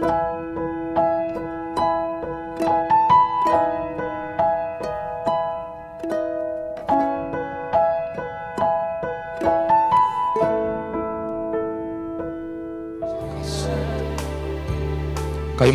Kami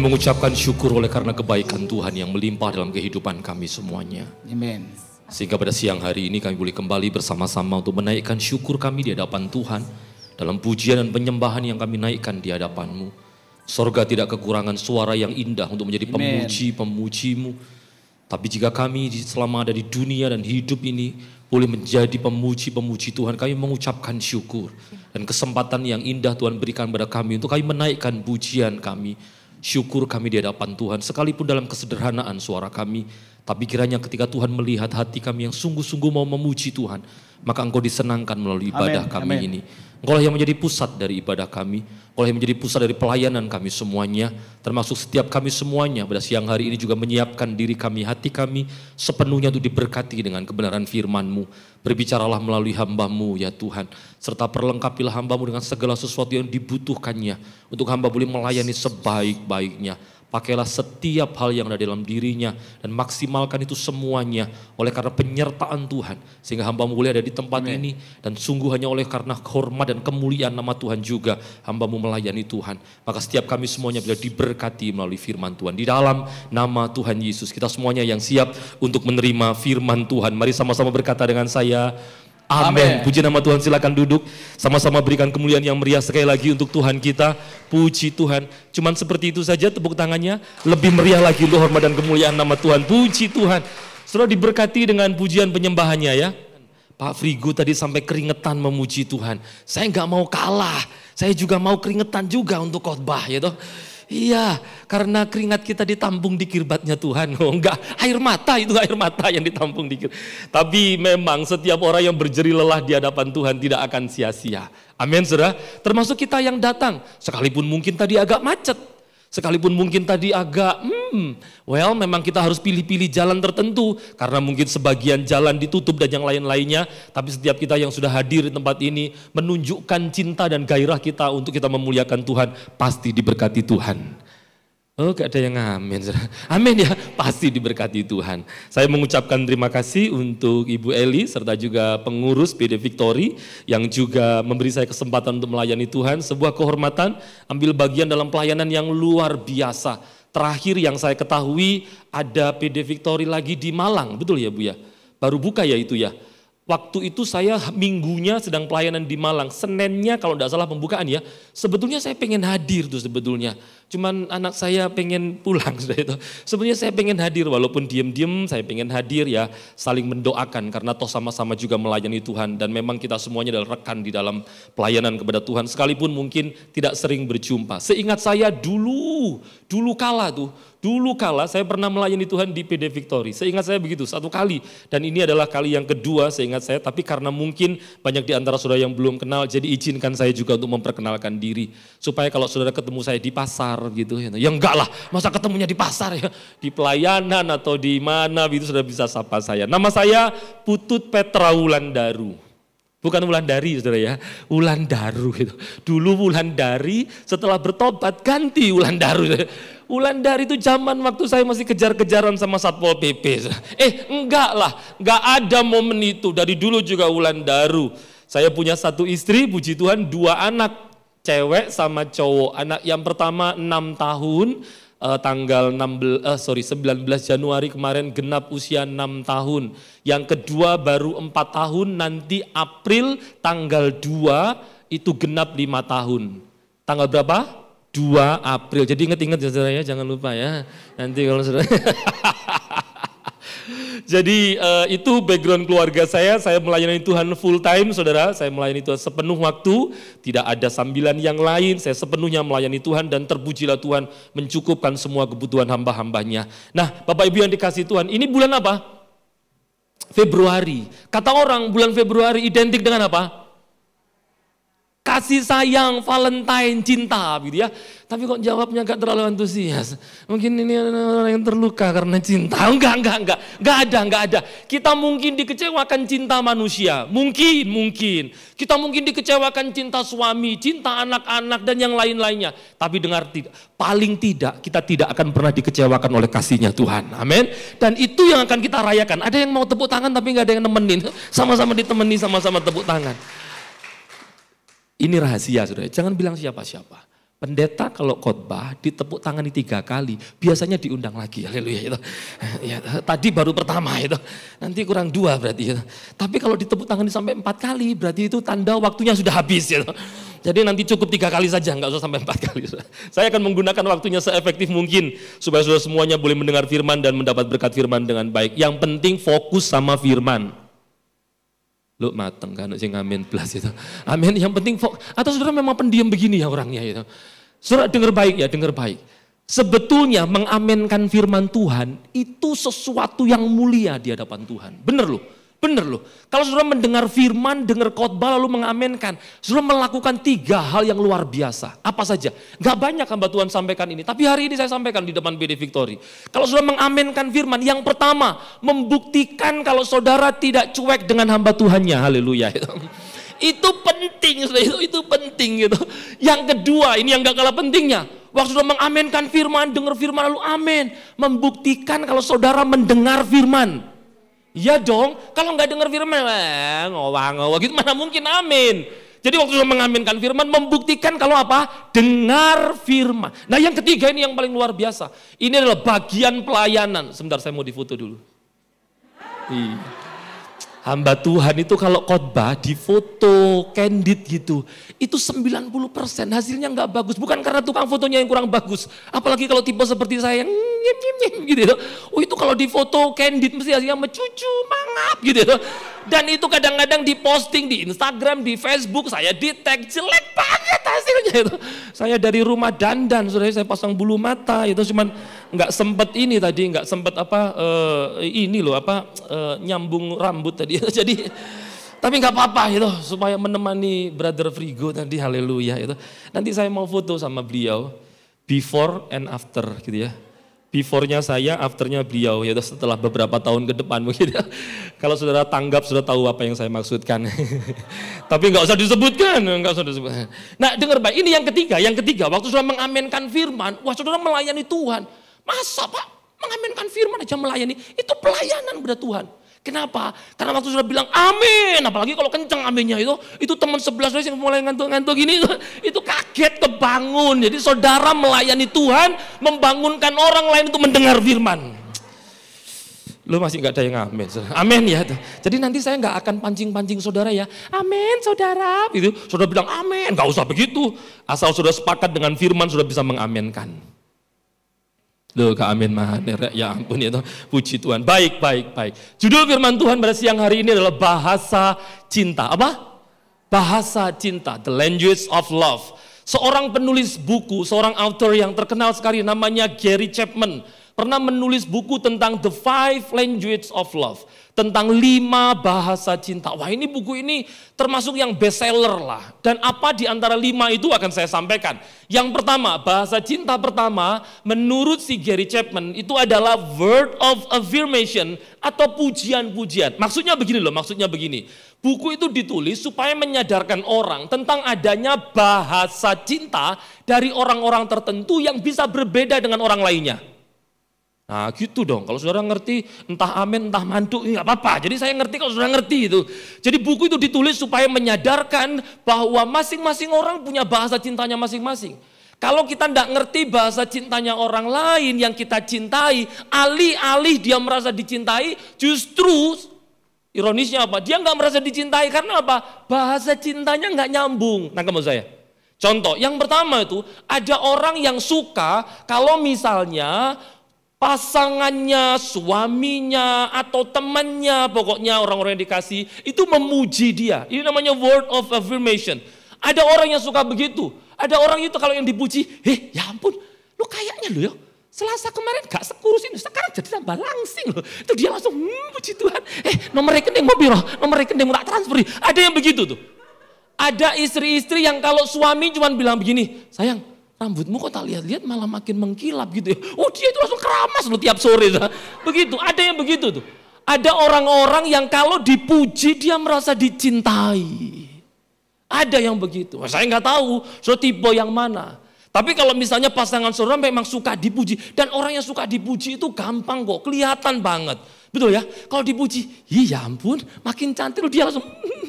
mengucapkan syukur oleh karena kebaikan Tuhan yang melimpah dalam kehidupan kami semuanya. Amin. Sehingga pada siang hari ini kami boleh kembali bersama-sama untuk menaikkan syukur kami di hadapan Tuhan dalam pujian dan penyembahan yang kami naikkan di hadapanmu. Sorga tidak kekurangan suara yang indah untuk menjadi pemuji-pemujimu. Tapi jika kami selama ada di dunia dan hidup ini boleh menjadi pemuji-pemuji Tuhan, kami mengucapkan syukur. Dan kesempatan yang indah Tuhan berikan pada kami untuk kami menaikkan pujian kami. Syukur kami di hadapan Tuhan, sekalipun dalam kesederhanaan suara kami, tapi kiranya ketika Tuhan melihat hati kami yang sungguh-sungguh mau memuji Tuhan, maka Engkau disenangkan melalui ibadah Amen. kami Amen. ini. Engkaulah yang menjadi pusat dari ibadah kami, Engkaulah yang menjadi pusat dari pelayanan kami semuanya, termasuk setiap kami semuanya pada siang hari ini juga menyiapkan diri kami, hati kami sepenuhnya untuk diberkati dengan kebenaran firman-Mu. Berbicaralah melalui hambamu ya Tuhan, serta perlengkapilah hambamu dengan segala sesuatu yang dibutuhkannya, untuk hamba boleh melayani sebaik-baiknya Pakailah setiap hal yang ada dalam dirinya dan maksimalkan itu semuanya oleh karena penyertaan Tuhan. Sehingga hamba mulia ada di tempat Amen. ini dan sungguh hanya oleh karena hormat dan kemuliaan nama Tuhan juga hambamu melayani Tuhan. Maka setiap kami semuanya bila diberkati melalui firman Tuhan. Di dalam nama Tuhan Yesus kita semuanya yang siap untuk menerima firman Tuhan. Mari sama-sama berkata dengan saya, Amin. Puji nama Tuhan, silakan duduk. Sama-sama berikan kemuliaan yang meriah sekali lagi untuk Tuhan kita. Puji Tuhan. Cuman seperti itu saja tepuk tangannya. Lebih meriah lagi untuk hormat dan kemuliaan nama Tuhan. Puji Tuhan. Sudah diberkati dengan pujian penyembahannya ya. Pak Frigo tadi sampai keringetan memuji Tuhan. Saya nggak mau kalah. Saya juga mau keringetan juga untuk khotbah ya toh. Iya, karena keringat kita ditampung di kirbatnya Tuhan. Oh, enggak, air mata itu air mata yang ditampung di kirbat. Tapi memang setiap orang yang berjeri lelah di hadapan Tuhan tidak akan sia-sia. Amin, saudara. Termasuk kita yang datang, sekalipun mungkin tadi agak macet, Sekalipun mungkin tadi agak, hmm, well memang kita harus pilih-pilih jalan tertentu. Karena mungkin sebagian jalan ditutup dan yang lain-lainnya. Tapi setiap kita yang sudah hadir di tempat ini menunjukkan cinta dan gairah kita untuk kita memuliakan Tuhan. Pasti diberkati Tuhan. Oh, gak ada yang amin. Amin ya, pasti diberkati Tuhan. Saya mengucapkan terima kasih untuk Ibu Eli serta juga pengurus PD Victory yang juga memberi saya kesempatan untuk melayani Tuhan. Sebuah kehormatan ambil bagian dalam pelayanan yang luar biasa. Terakhir yang saya ketahui ada PD Victory lagi di Malang, betul ya Bu ya? Baru buka ya itu ya. Waktu itu saya minggunya sedang pelayanan di Malang. Senennya kalau tidak salah pembukaan ya. Sebetulnya saya pengen hadir tuh sebetulnya. Cuman anak saya pengen pulang sudah itu. Sebetulnya saya pengen hadir walaupun diem-diem saya pengen hadir ya. Saling mendoakan karena toh sama-sama juga melayani Tuhan. Dan memang kita semuanya adalah rekan di dalam pelayanan kepada Tuhan. Sekalipun mungkin tidak sering berjumpa. Seingat saya dulu, Dulu kala tuh, dulu kala saya pernah melayani Tuhan di PD Victory. Seingat saya begitu, satu kali. Dan ini adalah kali yang kedua seingat saya. Tapi karena mungkin banyak di antara saudara yang belum kenal, jadi izinkan saya juga untuk memperkenalkan diri. Supaya kalau saudara ketemu saya di pasar gitu. Ya, ya enggak lah, masa ketemunya di pasar ya. Di pelayanan atau di mana gitu sudah bisa sapa saya. Nama saya Putut Petra Wulandaru. Bukan wulan dari saudara ya, wulan daru gitu. Dulu wulan dari setelah bertobat ganti wulan daru. Wulan dari itu zaman waktu saya masih kejar-kejaran sama Satpol PP. Eh enggak lah, enggak ada momen itu. Dari dulu juga wulan daru. Saya punya satu istri, puji Tuhan dua anak. Cewek sama cowok. Anak yang pertama enam tahun, uh, tanggal 16 uh, eh, sorry 19 Januari kemarin genap usia 6 tahun. Yang kedua baru 4 tahun nanti April tanggal 2 itu genap 5 tahun. Tanggal berapa? 2 April. Jadi ingat-ingat ya saudara ya, jangan lupa ya. Nanti kalau saudara Jadi uh, itu background keluarga saya, saya melayani Tuhan full time saudara, saya melayani Tuhan sepenuh waktu, tidak ada sambilan yang lain, saya sepenuhnya melayani Tuhan dan terpujilah Tuhan mencukupkan semua kebutuhan hamba-hambanya. Nah Bapak Ibu yang dikasih Tuhan, ini bulan apa? Februari. Kata orang bulan Februari identik dengan apa? kasih sayang, Valentine, cinta gitu ya. Tapi kok jawabnya gak terlalu antusias. Mungkin ini orang yang terluka karena cinta. Enggak, oh, enggak, enggak. Enggak ada, enggak ada. Kita mungkin dikecewakan cinta manusia. Mungkin, mungkin. Kita mungkin dikecewakan cinta suami, cinta anak-anak dan yang lain-lainnya. Tapi dengar tidak, paling tidak kita tidak akan pernah dikecewakan oleh kasihnya Tuhan. Amin. Dan itu yang akan kita rayakan. Ada yang mau tepuk tangan tapi nggak ada yang nemenin. Sama-sama ditemani, sama-sama tepuk tangan. Ini rahasia saudara, jangan bilang siapa-siapa. Pendeta kalau khotbah ditepuk tangan tiga kali, biasanya diundang lagi. Haleluya itu. Ya, tadi baru pertama itu, nanti kurang dua berarti. Itu. Tapi kalau ditepuk tangan sampai empat kali, berarti itu tanda waktunya sudah habis. Itu. Jadi nanti cukup tiga kali saja, nggak usah sampai empat kali. Saya akan menggunakan waktunya seefektif mungkin supaya sudah semuanya boleh mendengar firman dan mendapat berkat firman dengan baik. Yang penting fokus sama firman. Lu mateng kan sing amin belas itu. Amin yang penting fok. Atau saudara memang pendiam begini ya orangnya itu. Saudara dengar baik ya, dengar baik. Sebetulnya mengaminkan firman Tuhan itu sesuatu yang mulia di hadapan Tuhan. Bener loh. Bener loh. Kalau saudara mendengar firman, dengar khotbah lalu mengamenkan. Saudara melakukan tiga hal yang luar biasa. Apa saja? Gak banyak hamba Tuhan sampaikan ini. Tapi hari ini saya sampaikan di depan BD Victory. Kalau saudara mengamenkan firman, yang pertama membuktikan kalau saudara tidak cuek dengan hamba Tuhannya. Haleluya. Itu penting, itu, itu penting gitu. Yang kedua, ini yang gak kalah pentingnya. Waktu sudah mengamenkan firman, dengar firman lalu amin. Membuktikan kalau saudara mendengar firman. Iya dong, kalau nggak dengar firman, ngowang eh, ngowang gitu mana mungkin amin. Jadi waktu sudah mengaminkan firman membuktikan kalau apa? Dengar firman. Nah yang ketiga ini yang paling luar biasa. Ini adalah bagian pelayanan. Sebentar saya mau difoto dulu. Iya hamba Tuhan itu kalau khotbah di foto candid gitu, itu 90% hasilnya nggak bagus. Bukan karena tukang fotonya yang kurang bagus. Apalagi kalau tipe seperti saya yang nyim, nyim, nyim, gitu. Ya. Oh itu kalau di foto candid mesti hasilnya mencucu, mangap gitu. Ya. Dan itu kadang-kadang diposting di Instagram, di Facebook, saya di tag jelek banget hasilnya itu. Saya dari rumah dandan, sudah saya pasang bulu mata itu cuman nggak sempet ini tadi, nggak sempet apa uh, ini loh apa uh, nyambung rambut tadi. Jadi tapi nggak apa-apa itu supaya menemani brother Frigo nanti haleluya itu. Nanti saya mau foto sama beliau before and after gitu ya. beforenya saya, afternya beliau ya setelah beberapa tahun ke depan mungkin ya. Kalau saudara tanggap sudah tahu apa yang saya maksudkan. Tapi nggak usah disebutkan, nggak usah disebutkan. Nah dengar baik, ini yang ketiga, yang ketiga waktu sudah mengaminkan firman, wah saudara melayani Tuhan. Masa Pak? Mengaminkan firman aja melayani. Itu pelayanan kepada Tuhan. Kenapa? Karena waktu sudah bilang amin, apalagi kalau kencang aminnya itu, itu teman sebelah saya yang mulai ngantuk-ngantuk gini, itu, kaget kebangun. Jadi saudara melayani Tuhan, membangunkan orang lain untuk mendengar firman. Lu masih nggak ada yang amin, amin ya. Jadi nanti saya nggak akan pancing-pancing saudara ya, amin saudara. Itu saudara bilang amin, Gak usah begitu. Asal sudah sepakat dengan firman, sudah bisa mengaminkan. Loh Amin mahanir, ya ampun itu ya puji Tuhan. Baik, baik, baik. Judul firman Tuhan pada siang hari ini adalah bahasa cinta. Apa? Bahasa cinta, the language of love. Seorang penulis buku, seorang author yang terkenal sekali namanya Gary Chapman. Pernah menulis buku tentang the five language of love tentang lima bahasa cinta. Wah ini buku ini termasuk yang best seller lah. Dan apa di antara lima itu akan saya sampaikan. Yang pertama, bahasa cinta pertama menurut si Gary Chapman itu adalah word of affirmation atau pujian-pujian. Maksudnya begini loh, maksudnya begini. Buku itu ditulis supaya menyadarkan orang tentang adanya bahasa cinta dari orang-orang tertentu yang bisa berbeda dengan orang lainnya. Nah gitu dong, kalau saudara ngerti entah amin entah mantu nggak apa-apa. Jadi saya ngerti kalau saudara ngerti itu. Jadi buku itu ditulis supaya menyadarkan bahwa masing-masing orang punya bahasa cintanya masing-masing. Kalau kita tidak ngerti bahasa cintanya orang lain yang kita cintai, alih-alih dia merasa dicintai, justru ironisnya apa? Dia nggak merasa dicintai karena apa? Bahasa cintanya nggak nyambung. Nah, mau saya? Contoh, yang pertama itu ada orang yang suka kalau misalnya pasangannya, suaminya, atau temannya, pokoknya orang-orang yang dikasih, itu memuji dia. Ini namanya word of affirmation. Ada orang yang suka begitu. Ada orang itu kalau yang dipuji, eh ya ampun, lu kayaknya lu ya, Selasa kemarin gak sekurus ini, sekarang jadi tambah langsing loh. Itu dia langsung, hmm, puji Tuhan. Eh, nomor rekening mobil loh, nomor rekening murah transfer. Ada yang begitu tuh. Ada istri-istri yang kalau suami cuma bilang begini, sayang, rambutmu kok tak lihat-lihat malah makin mengkilap gitu ya. Oh dia itu langsung keramas loh tiap sore. Begitu, ada yang begitu tuh. Ada orang-orang yang kalau dipuji dia merasa dicintai. Ada yang begitu. Saya nggak tahu so tipe yang mana. Tapi kalau misalnya pasangan saudara memang suka dipuji. Dan orang yang suka dipuji itu gampang kok. Kelihatan banget. Betul ya? Kalau dipuji, iya ampun makin cantik loh dia langsung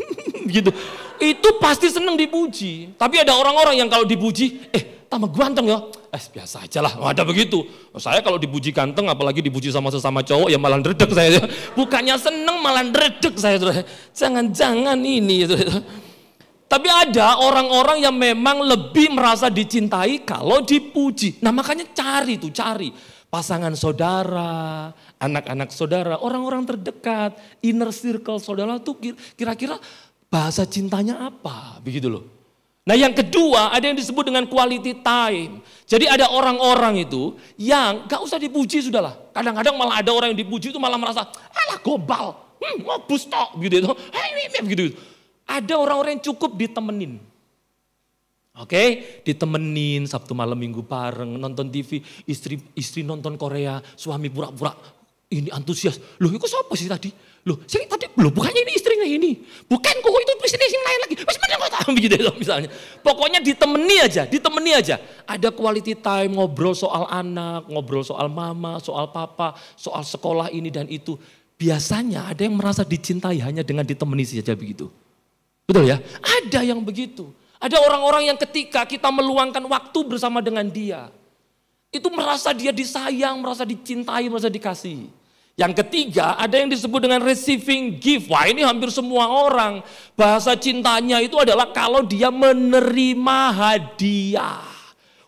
gitu. Itu pasti seneng dipuji. Tapi ada orang-orang yang kalau dipuji, eh tambah ganteng ya. Eh biasa aja lah, ada begitu. Saya kalau dipuji ganteng, apalagi dipuji sama sesama cowok, ya malah dredek saya. Bukannya seneng, malah dredek saya. Jangan-jangan ini. Tapi ada orang-orang yang memang lebih merasa dicintai kalau dipuji. Nah makanya cari tuh, cari. Pasangan saudara, anak-anak saudara, orang-orang terdekat, inner circle saudara tuh kira-kira bahasa cintanya apa begitu loh. Nah yang kedua ada yang disebut dengan quality time. Jadi ada orang-orang itu yang gak usah dipuji sudahlah. Kadang-kadang malah ada orang yang dipuji itu malah merasa, alah gobal, hmm, ngobus tok gitu ya. itu. gitu. Ada orang-orang yang cukup ditemenin. Oke, okay? ditemenin Sabtu malam Minggu bareng nonton TV, istri istri nonton Korea, suami pura-pura ini antusias. Loh, itu siapa sih tadi? Loh, saya tadi belum bukannya ini istrinya ini. Bukan kok itu presiden yang lain lagi. Wis meneng kok tahu gitu misalnya. Pokoknya ditemani aja, ditemani aja. Ada quality time ngobrol soal anak, ngobrol soal mama, soal papa, soal sekolah ini dan itu. Biasanya ada yang merasa dicintai hanya dengan ditemani saja begitu. Betul ya? Ada yang begitu. Ada orang-orang yang ketika kita meluangkan waktu bersama dengan dia, itu merasa dia disayang, merasa dicintai, merasa dikasihi. Yang ketiga, ada yang disebut dengan receiving gift. Wah, ini hampir semua orang. Bahasa cintanya itu adalah kalau dia menerima hadiah.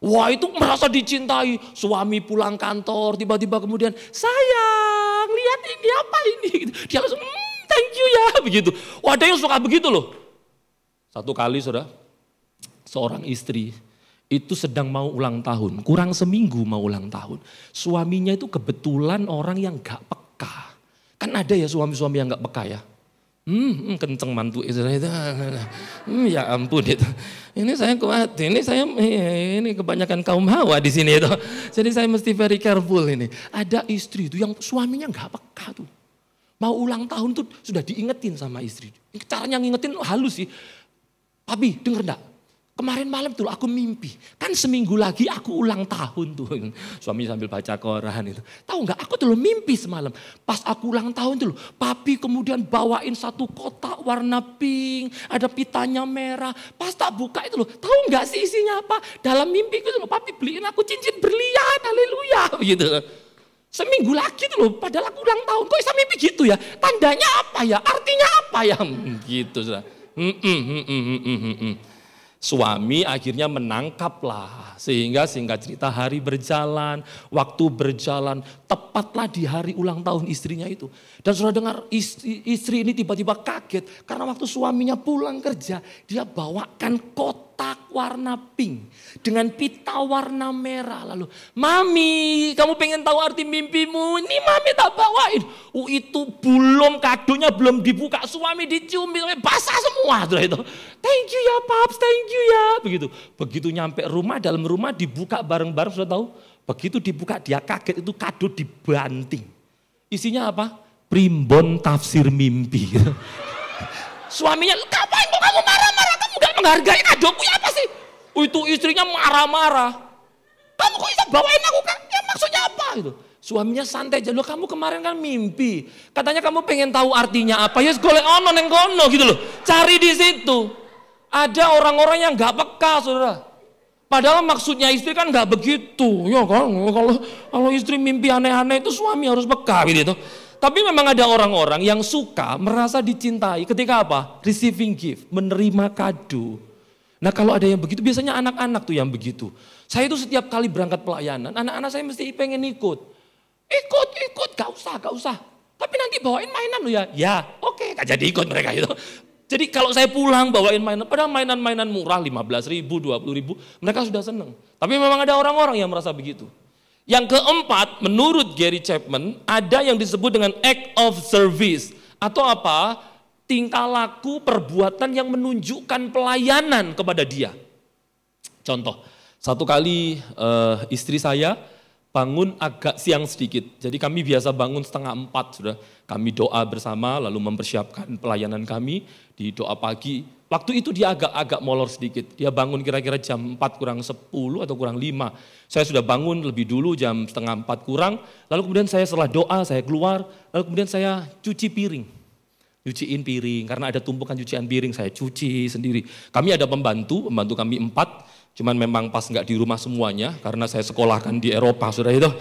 Wah, itu merasa dicintai. Suami pulang kantor, tiba-tiba kemudian, "Sayang, lihat ini apa ini?" Gitu. Dia langsung, mmm, "Thank you ya." Begitu. Wah, ada yang suka begitu loh. Satu kali, Saudara, seorang istri itu sedang mau ulang tahun, kurang seminggu mau ulang tahun. Suaminya itu kebetulan orang yang gak peka. Kan ada ya suami-suami yang gak peka ya. Hmm, hmm kenceng mantu itu. Hmm, ya ampun itu. Ini saya kuat, ini saya ini kebanyakan kaum hawa di sini itu. Jadi saya mesti very careful ini. Ada istri itu yang suaminya gak peka tuh. Mau ulang tahun tuh sudah diingetin sama istri. Caranya ngingetin halus sih. Papi, denger enggak? Kemarin malam tuh aku mimpi, kan seminggu lagi aku ulang tahun tuh. Suami sambil baca koran itu. Tahu nggak? Aku tuh mimpi semalam. Pas aku ulang tahun tuh, papi kemudian bawain satu kotak warna pink, ada pitanya merah. Pas tak buka itu loh, tahu nggak sih isinya apa? Dalam mimpi itu loh, papi beliin aku cincin berlian, haleluya gitu. Seminggu lagi tuh loh, padahal aku ulang tahun. Kok bisa mimpi gitu ya? Tandanya apa ya? Artinya apa ya? Gitu sudah. Mm -mm, mm -mm, mm -mm, mm -mm. Suami akhirnya menangkaplah sehingga singkat cerita hari berjalan, waktu berjalan, tepatlah di hari ulang tahun istrinya itu. Dan sudah dengar istri, istri ini tiba-tiba kaget karena waktu suaminya pulang kerja dia bawakan kot kotak warna pink dengan pita warna merah. Lalu, Mami, kamu pengen tahu arti mimpimu? Ini Mami tak bawain. Uh, itu belum kadonya belum dibuka, suami dicium, basah semua. itu. Thank you ya paps, thank you ya. Begitu. Begitu nyampe rumah, dalam rumah dibuka bareng-bareng, sudah tahu? Begitu dibuka dia kaget, itu kado dibanting. Isinya apa? Primbon tafsir mimpi. Suaminya, kapan kok kamu marah-marah? Kamu gak menghargai kadoku ya apa sih? Itu istrinya marah-marah. Kamu kok bisa bawain aku kan? Ya maksudnya apa gitu? Suaminya santai aja, loh kamu kemarin kan mimpi. Katanya kamu pengen tahu artinya apa, ya yes, golek ono neng kono gitu loh. Cari di situ. Ada orang-orang yang gak peka saudara. Padahal maksudnya istri kan gak begitu. Ya kan, kalau, kalau istri mimpi aneh-aneh itu suami harus peka gitu. Tapi memang ada orang-orang yang suka merasa dicintai ketika apa? Receiving gift, menerima kado. Nah kalau ada yang begitu, biasanya anak-anak tuh yang begitu. Saya itu setiap kali berangkat pelayanan, anak-anak saya mesti pengen ikut. Ikut, ikut, gak usah, gak usah. Tapi nanti bawain mainan lo ya. Ya, oke, okay, gak jadi ikut mereka itu. Jadi kalau saya pulang bawain mainan, padahal mainan-mainan murah 15 ribu, 20 ribu, mereka sudah seneng. Tapi memang ada orang-orang yang merasa begitu. Yang keempat, menurut Gary Chapman, ada yang disebut dengan act of service atau apa? tingkah laku perbuatan yang menunjukkan pelayanan kepada dia. Contoh, satu kali uh, istri saya bangun agak siang sedikit. Jadi kami biasa bangun setengah empat sudah. Kami doa bersama lalu mempersiapkan pelayanan kami di doa pagi Waktu itu dia agak-agak molor sedikit. Dia bangun kira-kira jam 4 kurang 10 atau kurang 5. Saya sudah bangun lebih dulu jam setengah 4 kurang. Lalu kemudian saya setelah doa saya keluar. Lalu kemudian saya cuci piring. Cuciin piring karena ada tumpukan cucian piring saya cuci sendiri. Kami ada pembantu, pembantu kami empat. Cuman memang pas nggak di rumah semuanya karena saya sekolahkan di Eropa sudah itu.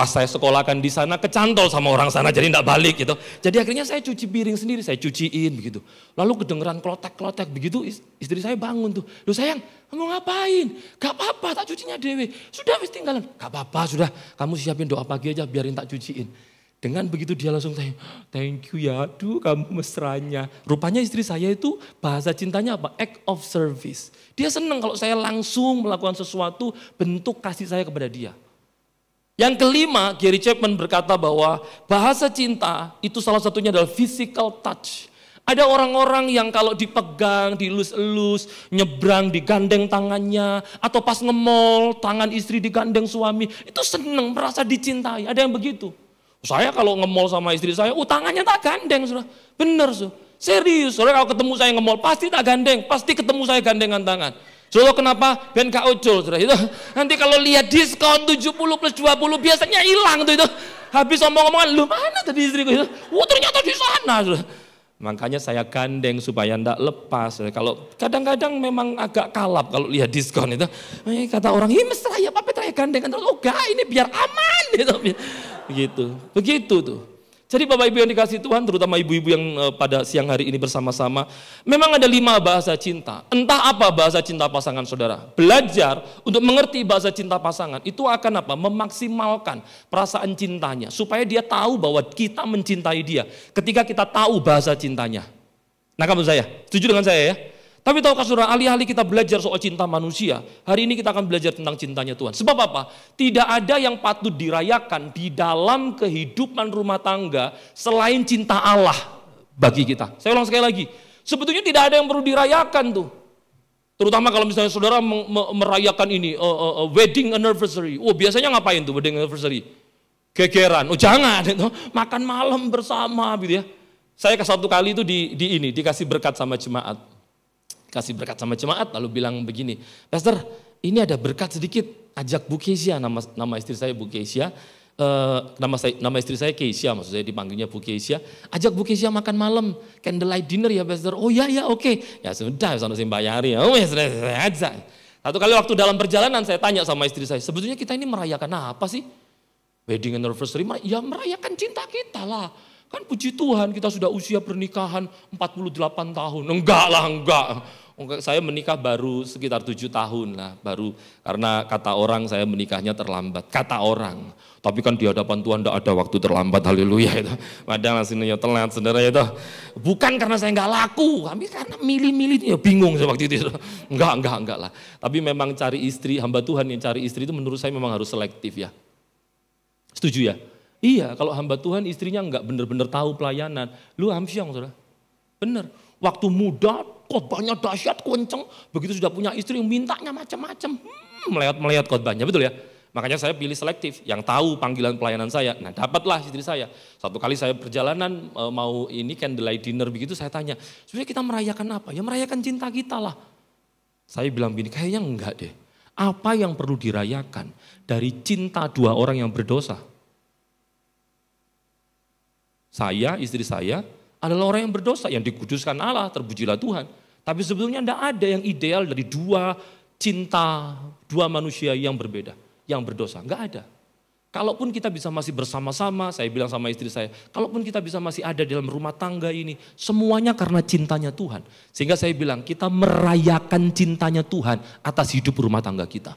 Pas saya sekolahkan di sana, kecantol sama orang sana, jadi tidak balik gitu. Jadi akhirnya saya cuci piring sendiri, saya cuciin begitu. Lalu kedengeran klotek-klotek begitu, istri saya bangun tuh. Loh sayang, mau ngapain? Gak apa-apa, tak cucinya dewi Sudah, wis tinggalan. Gak apa-apa, sudah. Kamu siapin doa pagi aja, biarin tak cuciin. Dengan begitu dia langsung tanya, thank you ya, aduh kamu mesranya. Rupanya istri saya itu bahasa cintanya apa? Act of service. Dia senang kalau saya langsung melakukan sesuatu bentuk kasih saya kepada dia. Yang kelima, Gary Chapman berkata bahwa bahasa cinta itu salah satunya adalah physical touch. Ada orang-orang yang kalau dipegang, dielus-elus, nyebrang, digandeng tangannya, atau pas ngemol, tangan istri digandeng suami, itu seneng, merasa dicintai. Ada yang begitu. Saya kalau ngemol sama istri saya, oh tangannya tak gandeng, sudah. Bener, sudah. Serius, soalnya kalau ketemu saya ngemol, pasti tak gandeng, pasti ketemu saya gandengan tangan. Jodoh kenapa? Ben gak ojol, sudah itu. Nanti kalau lihat diskon 70 plus 20 biasanya hilang tuh itu. Habis omong-omongan, lu mana tadi istriku itu? Wah oh, ternyata di sana, sudah. Makanya saya gandeng supaya ndak lepas. Kalau kadang-kadang memang agak kalap kalau lihat diskon itu. Eh, kata orang, ini mesra ya, apa dengan ya gandengan terus. Oh gak, ini biar aman. Gitu. Begitu, begitu tuh. Jadi Bapak Ibu yang dikasih Tuhan, terutama ibu-ibu yang eh, pada siang hari ini bersama-sama, memang ada lima bahasa cinta. Entah apa bahasa cinta pasangan saudara. Belajar untuk mengerti bahasa cinta pasangan, itu akan apa? Memaksimalkan perasaan cintanya. Supaya dia tahu bahwa kita mencintai dia. Ketika kita tahu bahasa cintanya. Nah kamu saya, setuju dengan saya ya? Tapi tahukah saudara, alih-alih kita belajar soal cinta manusia, hari ini kita akan belajar tentang cintanya Tuhan. Sebab apa? Tidak ada yang patut dirayakan di dalam kehidupan rumah tangga selain cinta Allah bagi kita. Saya ulang sekali lagi, sebetulnya tidak ada yang perlu dirayakan tuh. Terutama kalau misalnya saudara merayakan ini, uh, uh, wedding anniversary. Oh biasanya ngapain tuh wedding anniversary? Kekeran. Oh jangan, itu. makan malam bersama gitu ya. Saya ke satu kali itu di, di ini, dikasih berkat sama jemaat kasih berkat sama jemaat lalu bilang begini, Pastor ini ada berkat sedikit, ajak Bu Kesia, nama, nama istri saya Bu Kesia, Uh, eh, nama saya, nama istri saya Keisha, maksud saya dipanggilnya Bu Keisha. Ajak Bu Keisha makan malam, candlelight dinner ya, Pastor. Oh ya ya, oke. Okay. Ya sudah, sana saya bayari. Ya. Oh ya sudah, saya ajak. Satu kali waktu dalam perjalanan saya tanya sama istri saya, sebetulnya kita ini merayakan apa sih? Wedding anniversary, ya merayakan cinta kita lah. Kan puji Tuhan kita sudah usia pernikahan 48 tahun. Enggak lah, enggak. Saya menikah baru sekitar tujuh tahun lah, baru karena kata orang saya menikahnya terlambat, kata orang. Tapi kan di hadapan Tuhan tidak ada waktu terlambat, haleluya itu. Padahal hasilnya telat, sebenarnya itu. Bukan karena saya nggak laku, Tapi karena milih milih ya bingung saya waktu itu. Enggak, enggak, enggak lah. Tapi memang cari istri, hamba Tuhan yang cari istri itu menurut saya memang harus selektif ya. Setuju ya? Iya, kalau hamba Tuhan istrinya enggak benar-benar tahu pelayanan, lu hamsyong saudara. Bener. Waktu muda, khotbahnya dahsyat, kenceng. Begitu sudah punya istri, mintanya macam-macam. Hmm, melihat-melihat khotbahnya, betul ya? Makanya saya pilih selektif, yang tahu panggilan pelayanan saya. Nah dapatlah istri saya. Satu kali saya perjalanan e, mau ini candlelight dinner begitu, saya tanya, sebenarnya kita merayakan apa? Ya merayakan cinta kita lah. Saya bilang begini, kayaknya enggak deh. Apa yang perlu dirayakan dari cinta dua orang yang berdosa? Saya, istri saya adalah orang yang berdosa, yang dikuduskan Allah, terpujilah Tuhan. Tapi sebetulnya tidak ada yang ideal dari dua cinta, dua manusia yang berbeda, yang berdosa. Enggak ada. Kalaupun kita bisa masih bersama-sama, saya bilang sama istri saya, kalaupun kita bisa masih ada dalam rumah tangga ini, semuanya karena cintanya Tuhan. Sehingga saya bilang, kita merayakan cintanya Tuhan atas hidup rumah tangga kita.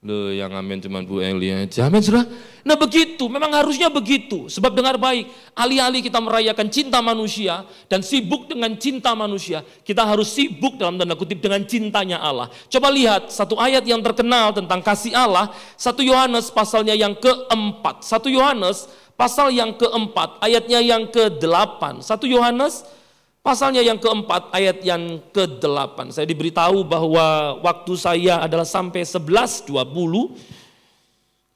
Loh, yang amin cuma Bu Eli aja. Amin sudah. Nah begitu, memang harusnya begitu. Sebab dengar baik, alih-alih kita merayakan cinta manusia dan sibuk dengan cinta manusia, kita harus sibuk dalam tanda kutip dengan cintanya Allah. Coba lihat satu ayat yang terkenal tentang kasih Allah, satu Yohanes pasalnya yang keempat. satu Yohanes pasal yang keempat, ayatnya yang ke delapan, satu Yohanes Pasalnya yang keempat ayat yang ke-8 saya diberitahu bahwa waktu saya adalah sampai 11.20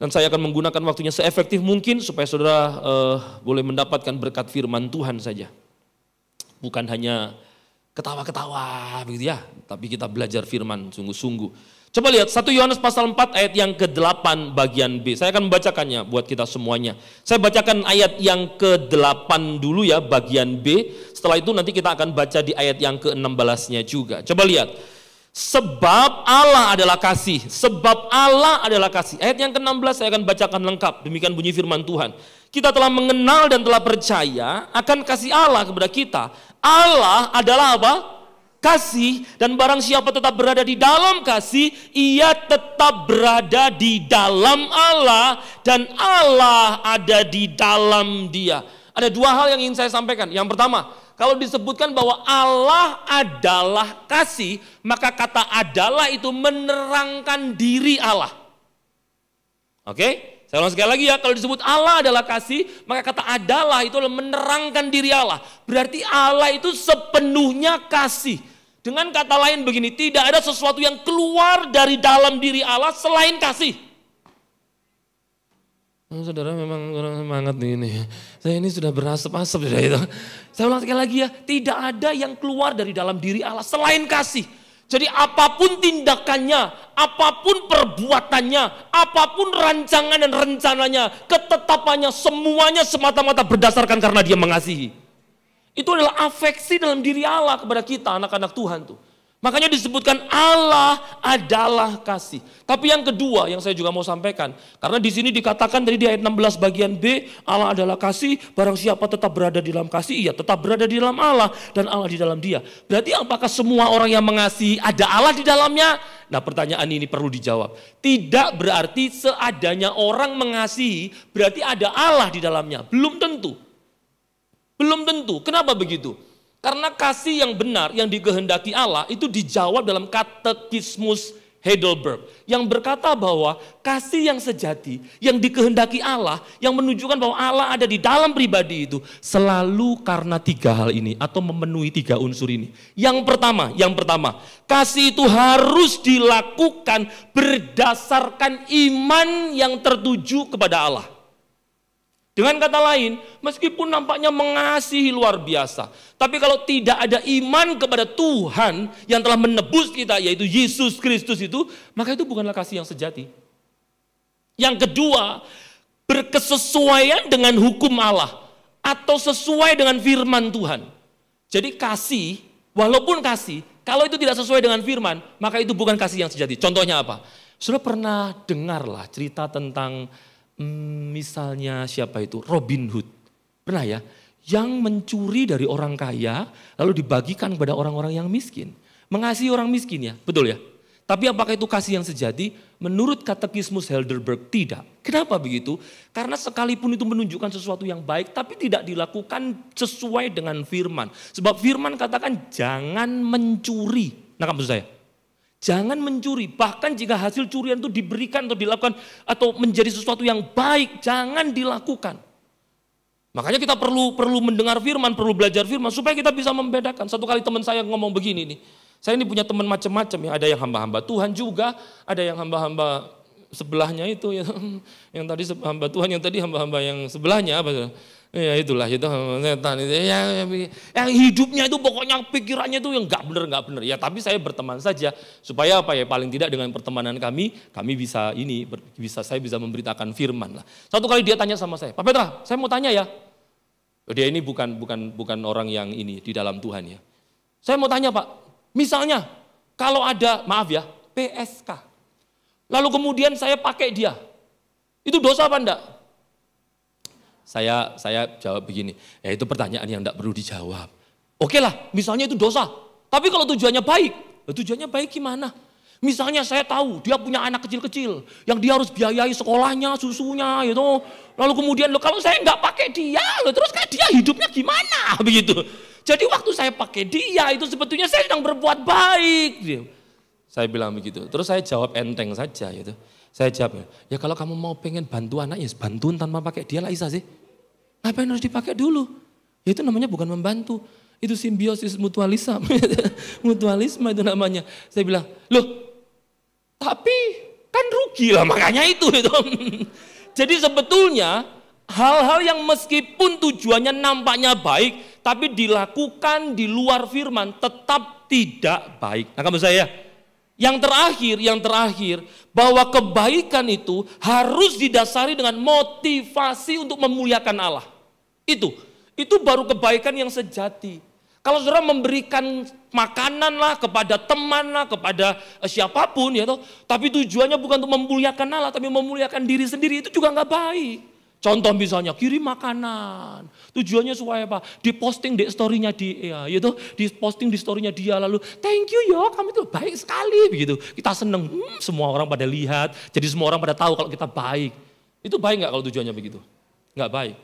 dan saya akan menggunakan waktunya seefektif mungkin supaya saudara eh, boleh mendapatkan berkat firman Tuhan saja. Bukan hanya ketawa-ketawa begitu ya, tapi kita belajar firman sungguh-sungguh. Coba lihat 1 Yohanes pasal 4 ayat yang ke-8 bagian B. Saya akan membacakannya buat kita semuanya. Saya bacakan ayat yang ke-8 dulu ya bagian B. Setelah itu nanti kita akan baca di ayat yang ke-16-nya juga. Coba lihat. Sebab Allah adalah kasih. Sebab Allah adalah kasih. Ayat yang ke-16 saya akan bacakan lengkap. Demikian bunyi firman Tuhan. Kita telah mengenal dan telah percaya akan kasih Allah kepada kita. Allah adalah apa? kasih dan barang siapa tetap berada di dalam kasih, ia tetap berada di dalam Allah dan Allah ada di dalam dia. Ada dua hal yang ingin saya sampaikan. Yang pertama, kalau disebutkan bahwa Allah adalah kasih, maka kata adalah itu menerangkan diri Allah. Oke? Saya ulang sekali lagi ya, kalau disebut Allah adalah kasih, maka kata adalah itu menerangkan diri Allah. Berarti Allah itu sepenuhnya kasih dengan kata lain begini, tidak ada sesuatu yang keluar dari dalam diri Allah selain kasih. Oh, saudara memang kurang semangat nih ini. Saya ini sudah berasap-asap sudah itu. Saya ulang sekali lagi ya, tidak ada yang keluar dari dalam diri Allah selain kasih. Jadi apapun tindakannya, apapun perbuatannya, apapun rancangan dan rencananya, ketetapannya, semuanya semata-mata berdasarkan karena dia mengasihi. Itu adalah afeksi dalam diri Allah kepada kita anak-anak Tuhan tuh. Makanya disebutkan Allah adalah kasih. Tapi yang kedua yang saya juga mau sampaikan, karena di sini dikatakan dari di ayat 16 bagian B, Allah adalah kasih, barang siapa tetap berada di dalam kasih, ia tetap berada di dalam Allah dan Allah di dalam dia. Berarti apakah semua orang yang mengasihi ada Allah di dalamnya? Nah, pertanyaan ini perlu dijawab. Tidak berarti seadanya orang mengasihi berarti ada Allah di dalamnya. Belum tentu. Belum tentu. Kenapa begitu? Karena kasih yang benar yang dikehendaki Allah itu dijawab dalam katekismus Heidelberg yang berkata bahwa kasih yang sejati yang dikehendaki Allah yang menunjukkan bahwa Allah ada di dalam pribadi itu selalu karena tiga hal ini atau memenuhi tiga unsur ini. Yang pertama, yang pertama, kasih itu harus dilakukan berdasarkan iman yang tertuju kepada Allah. Dengan kata lain, meskipun nampaknya mengasihi luar biasa, tapi kalau tidak ada iman kepada Tuhan yang telah menebus kita, yaitu Yesus Kristus itu, maka itu bukanlah kasih yang sejati. Yang kedua, berkesesuaian dengan hukum Allah atau sesuai dengan firman Tuhan. Jadi kasih, walaupun kasih, kalau itu tidak sesuai dengan firman, maka itu bukan kasih yang sejati. Contohnya apa? Sudah pernah dengarlah cerita tentang Hmm, misalnya siapa itu Robin Hood. Pernah ya? Yang mencuri dari orang kaya lalu dibagikan kepada orang-orang yang miskin. Mengasihi orang miskin ya, betul ya? Tapi apakah itu kasih yang sejati? Menurut katekismus Helderberg tidak. Kenapa begitu? Karena sekalipun itu menunjukkan sesuatu yang baik tapi tidak dilakukan sesuai dengan firman. Sebab firman katakan jangan mencuri. Nah, maksud saya? Jangan mencuri, bahkan jika hasil curian itu diberikan atau dilakukan atau menjadi sesuatu yang baik, jangan dilakukan. Makanya kita perlu perlu mendengar firman, perlu belajar firman supaya kita bisa membedakan. Satu kali teman saya ngomong begini nih. Saya ini punya teman macam-macam ya, ada yang hamba-hamba Tuhan juga, ada yang hamba-hamba sebelahnya itu ya. Yang tadi hamba Tuhan, yang tadi hamba-hamba yang sebelahnya apa ya itulah itu setan itu yang, ya, ya. yang, hidupnya itu pokoknya pikirannya itu yang nggak bener nggak bener ya tapi saya berteman saja supaya apa ya paling tidak dengan pertemanan kami kami bisa ini bisa saya bisa memberitakan firman lah satu kali dia tanya sama saya Pak Petra saya mau tanya ya dia ini bukan bukan bukan orang yang ini di dalam Tuhan ya saya mau tanya Pak misalnya kalau ada maaf ya PSK lalu kemudian saya pakai dia itu dosa apa enggak saya saya jawab begini, ya itu pertanyaan yang tidak perlu dijawab. Oke lah, misalnya itu dosa. Tapi kalau tujuannya baik, tujuannya baik gimana? Misalnya saya tahu dia punya anak kecil-kecil yang dia harus biayai sekolahnya, susunya itu Lalu kemudian lo kalau saya nggak pakai dia, lo terus kayak dia hidupnya gimana begitu. Jadi waktu saya pakai dia itu sebetulnya saya sedang berbuat baik. Gitu. Saya bilang begitu. Terus saya jawab enteng saja gitu. Saya jawab, ya kalau kamu mau pengen bantu anak ya bantuin tanpa pakai dia lah Isa sih. Apa yang harus dipakai dulu? Ya itu namanya bukan membantu. Itu simbiosis mutualisme. mutualisme itu namanya. Saya bilang, loh tapi kan rugi lah makanya itu. Gitu. Jadi sebetulnya hal-hal yang meskipun tujuannya nampaknya baik, tapi dilakukan di luar firman tetap tidak baik. Nah kamu saya, yang terakhir, yang terakhir, bahwa kebaikan itu harus didasari dengan motivasi untuk memuliakan Allah. Itu, itu baru kebaikan yang sejati. Kalau saudara memberikan makanan lah kepada teman lah kepada eh, siapapun ya toh, tapi tujuannya bukan untuk memuliakan Allah tapi memuliakan diri sendiri itu juga nggak baik. Contoh misalnya kirim makanan. Tujuannya supaya apa? Diposting di story-nya dia, ya, ya toh, diposting di story-nya dia lalu thank you yo kami itu baik sekali begitu. Kita seneng, hmm, semua orang pada lihat, jadi semua orang pada tahu kalau kita baik. Itu baik nggak kalau tujuannya begitu? Nggak baik.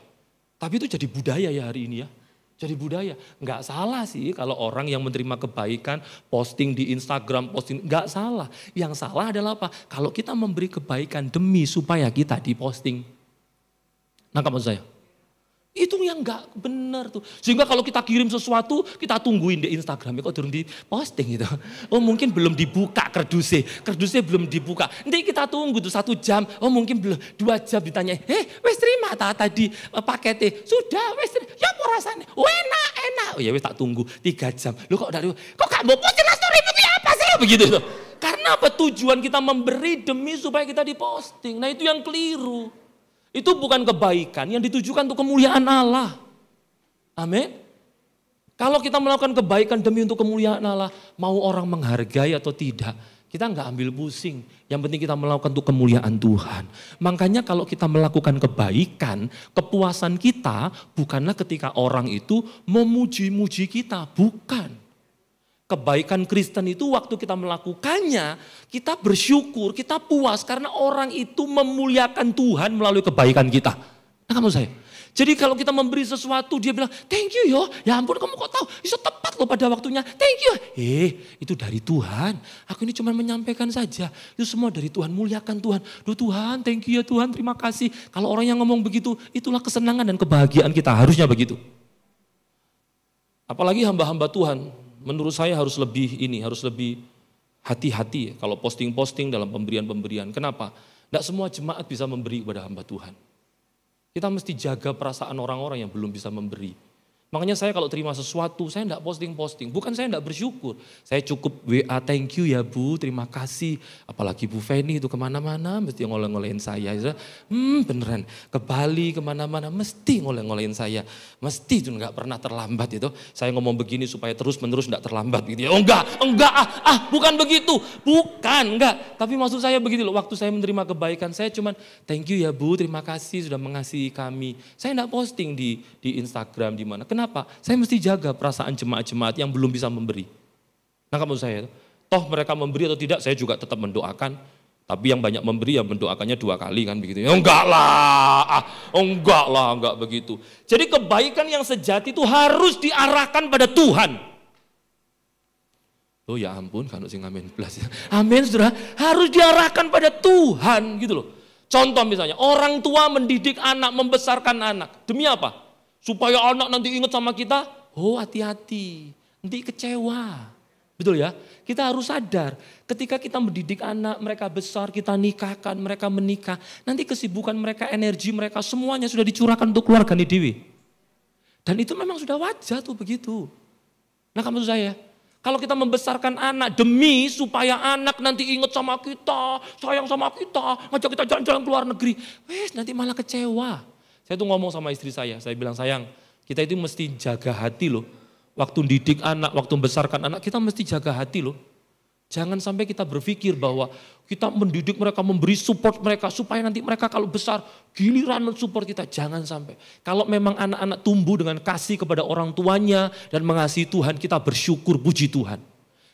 Tapi itu jadi budaya ya hari ini ya. Jadi budaya. Enggak salah sih kalau orang yang menerima kebaikan, posting di Instagram, posting. enggak salah. Yang salah adalah apa? Kalau kita memberi kebaikan demi supaya kita diposting. Nangkap maksud saya? Itu yang nggak benar tuh. Sehingga kalau kita kirim sesuatu, kita tungguin di ya kok turun di posting gitu. Oh mungkin belum dibuka kerdusnya, kerdusnya belum dibuka. Nanti kita tunggu tuh satu jam, oh mungkin belum dua jam ditanya, eh wes terima ta, tadi eh, paketnya, sudah wes ya apa rasanya? Oh, enak, enak. Oh ya wes tak tunggu tiga jam. Lu kok dari, kok gak mau posting story itu ya apa sih? Ya, begitu tuh. Karena apa tujuan kita memberi demi supaya kita diposting. Nah itu yang keliru. Itu bukan kebaikan yang ditujukan untuk kemuliaan Allah. Amin. Kalau kita melakukan kebaikan demi untuk kemuliaan Allah, mau orang menghargai atau tidak, kita nggak ambil pusing. Yang penting kita melakukan untuk kemuliaan Tuhan. Makanya kalau kita melakukan kebaikan, kepuasan kita bukanlah ketika orang itu memuji-muji kita, bukan kebaikan Kristen itu waktu kita melakukannya, kita bersyukur, kita puas karena orang itu memuliakan Tuhan melalui kebaikan kita. Nah, kamu saya. Jadi kalau kita memberi sesuatu, dia bilang, thank you yo, ya ampun kamu kok tahu, itu tepat loh pada waktunya, thank you. Eh, itu dari Tuhan, aku ini cuma menyampaikan saja, itu semua dari Tuhan, muliakan Tuhan. Duh Tuhan, thank you ya Tuhan, terima kasih. Kalau orang yang ngomong begitu, itulah kesenangan dan kebahagiaan kita, harusnya begitu. Apalagi hamba-hamba Tuhan menurut saya harus lebih ini, harus lebih hati-hati ya, kalau posting-posting dalam pemberian-pemberian. Kenapa? Tidak semua jemaat bisa memberi kepada hamba Tuhan. Kita mesti jaga perasaan orang-orang yang belum bisa memberi. Makanya saya kalau terima sesuatu, saya enggak posting-posting. Bukan saya enggak bersyukur. Saya cukup WA, thank you ya Bu, terima kasih. Apalagi Bu Feni itu kemana-mana, mesti ngoleh-ngolehin saya. Hmm beneran, ke Bali kemana-mana, mesti ngoleh-ngolehin saya. Mesti itu enggak pernah terlambat itu. Saya ngomong begini supaya terus-menerus enggak terlambat gitu ya. Oh enggak, enggak, oh, ah, ah bukan begitu. Bukan, enggak. Tapi maksud saya begitu loh, waktu saya menerima kebaikan, saya cuman thank you ya Bu, terima kasih sudah mengasihi kami. Saya enggak posting di di Instagram, di mana. Kenapa? Kenapa? Saya mesti jaga perasaan jemaat-jemaat yang belum bisa memberi. Nah kamu saya, toh mereka memberi atau tidak, saya juga tetap mendoakan. Tapi yang banyak memberi yang mendoakannya dua kali kan begitu. Ya enggak lah, ah, enggak lah, enggak begitu. Jadi kebaikan yang sejati itu harus diarahkan pada Tuhan. Oh ya ampun, kanu sing amin belas. Amin saudara, harus diarahkan pada Tuhan gitu loh. Contoh misalnya, orang tua mendidik anak, membesarkan anak. Demi apa? Supaya anak nanti ingat sama kita, oh hati-hati, nanti kecewa. Betul ya? Kita harus sadar ketika kita mendidik anak, mereka besar, kita nikahkan, mereka menikah. Nanti kesibukan mereka, energi mereka, semuanya sudah dicurahkan untuk keluarga nih Dewi. Dan itu memang sudah wajar tuh begitu. Nah kamu saya, kalau kita membesarkan anak demi supaya anak nanti inget sama kita, sayang sama kita, ngajak kita jalan-jalan ke luar negeri. Wes nanti malah kecewa. Saya tuh ngomong sama istri saya, saya bilang sayang, kita itu mesti jaga hati loh. Waktu didik anak, waktu membesarkan anak, kita mesti jaga hati loh. Jangan sampai kita berpikir bahwa kita mendidik mereka, memberi support mereka supaya nanti mereka kalau besar giliran support kita. Jangan sampai. Kalau memang anak-anak tumbuh dengan kasih kepada orang tuanya dan mengasihi Tuhan, kita bersyukur puji Tuhan.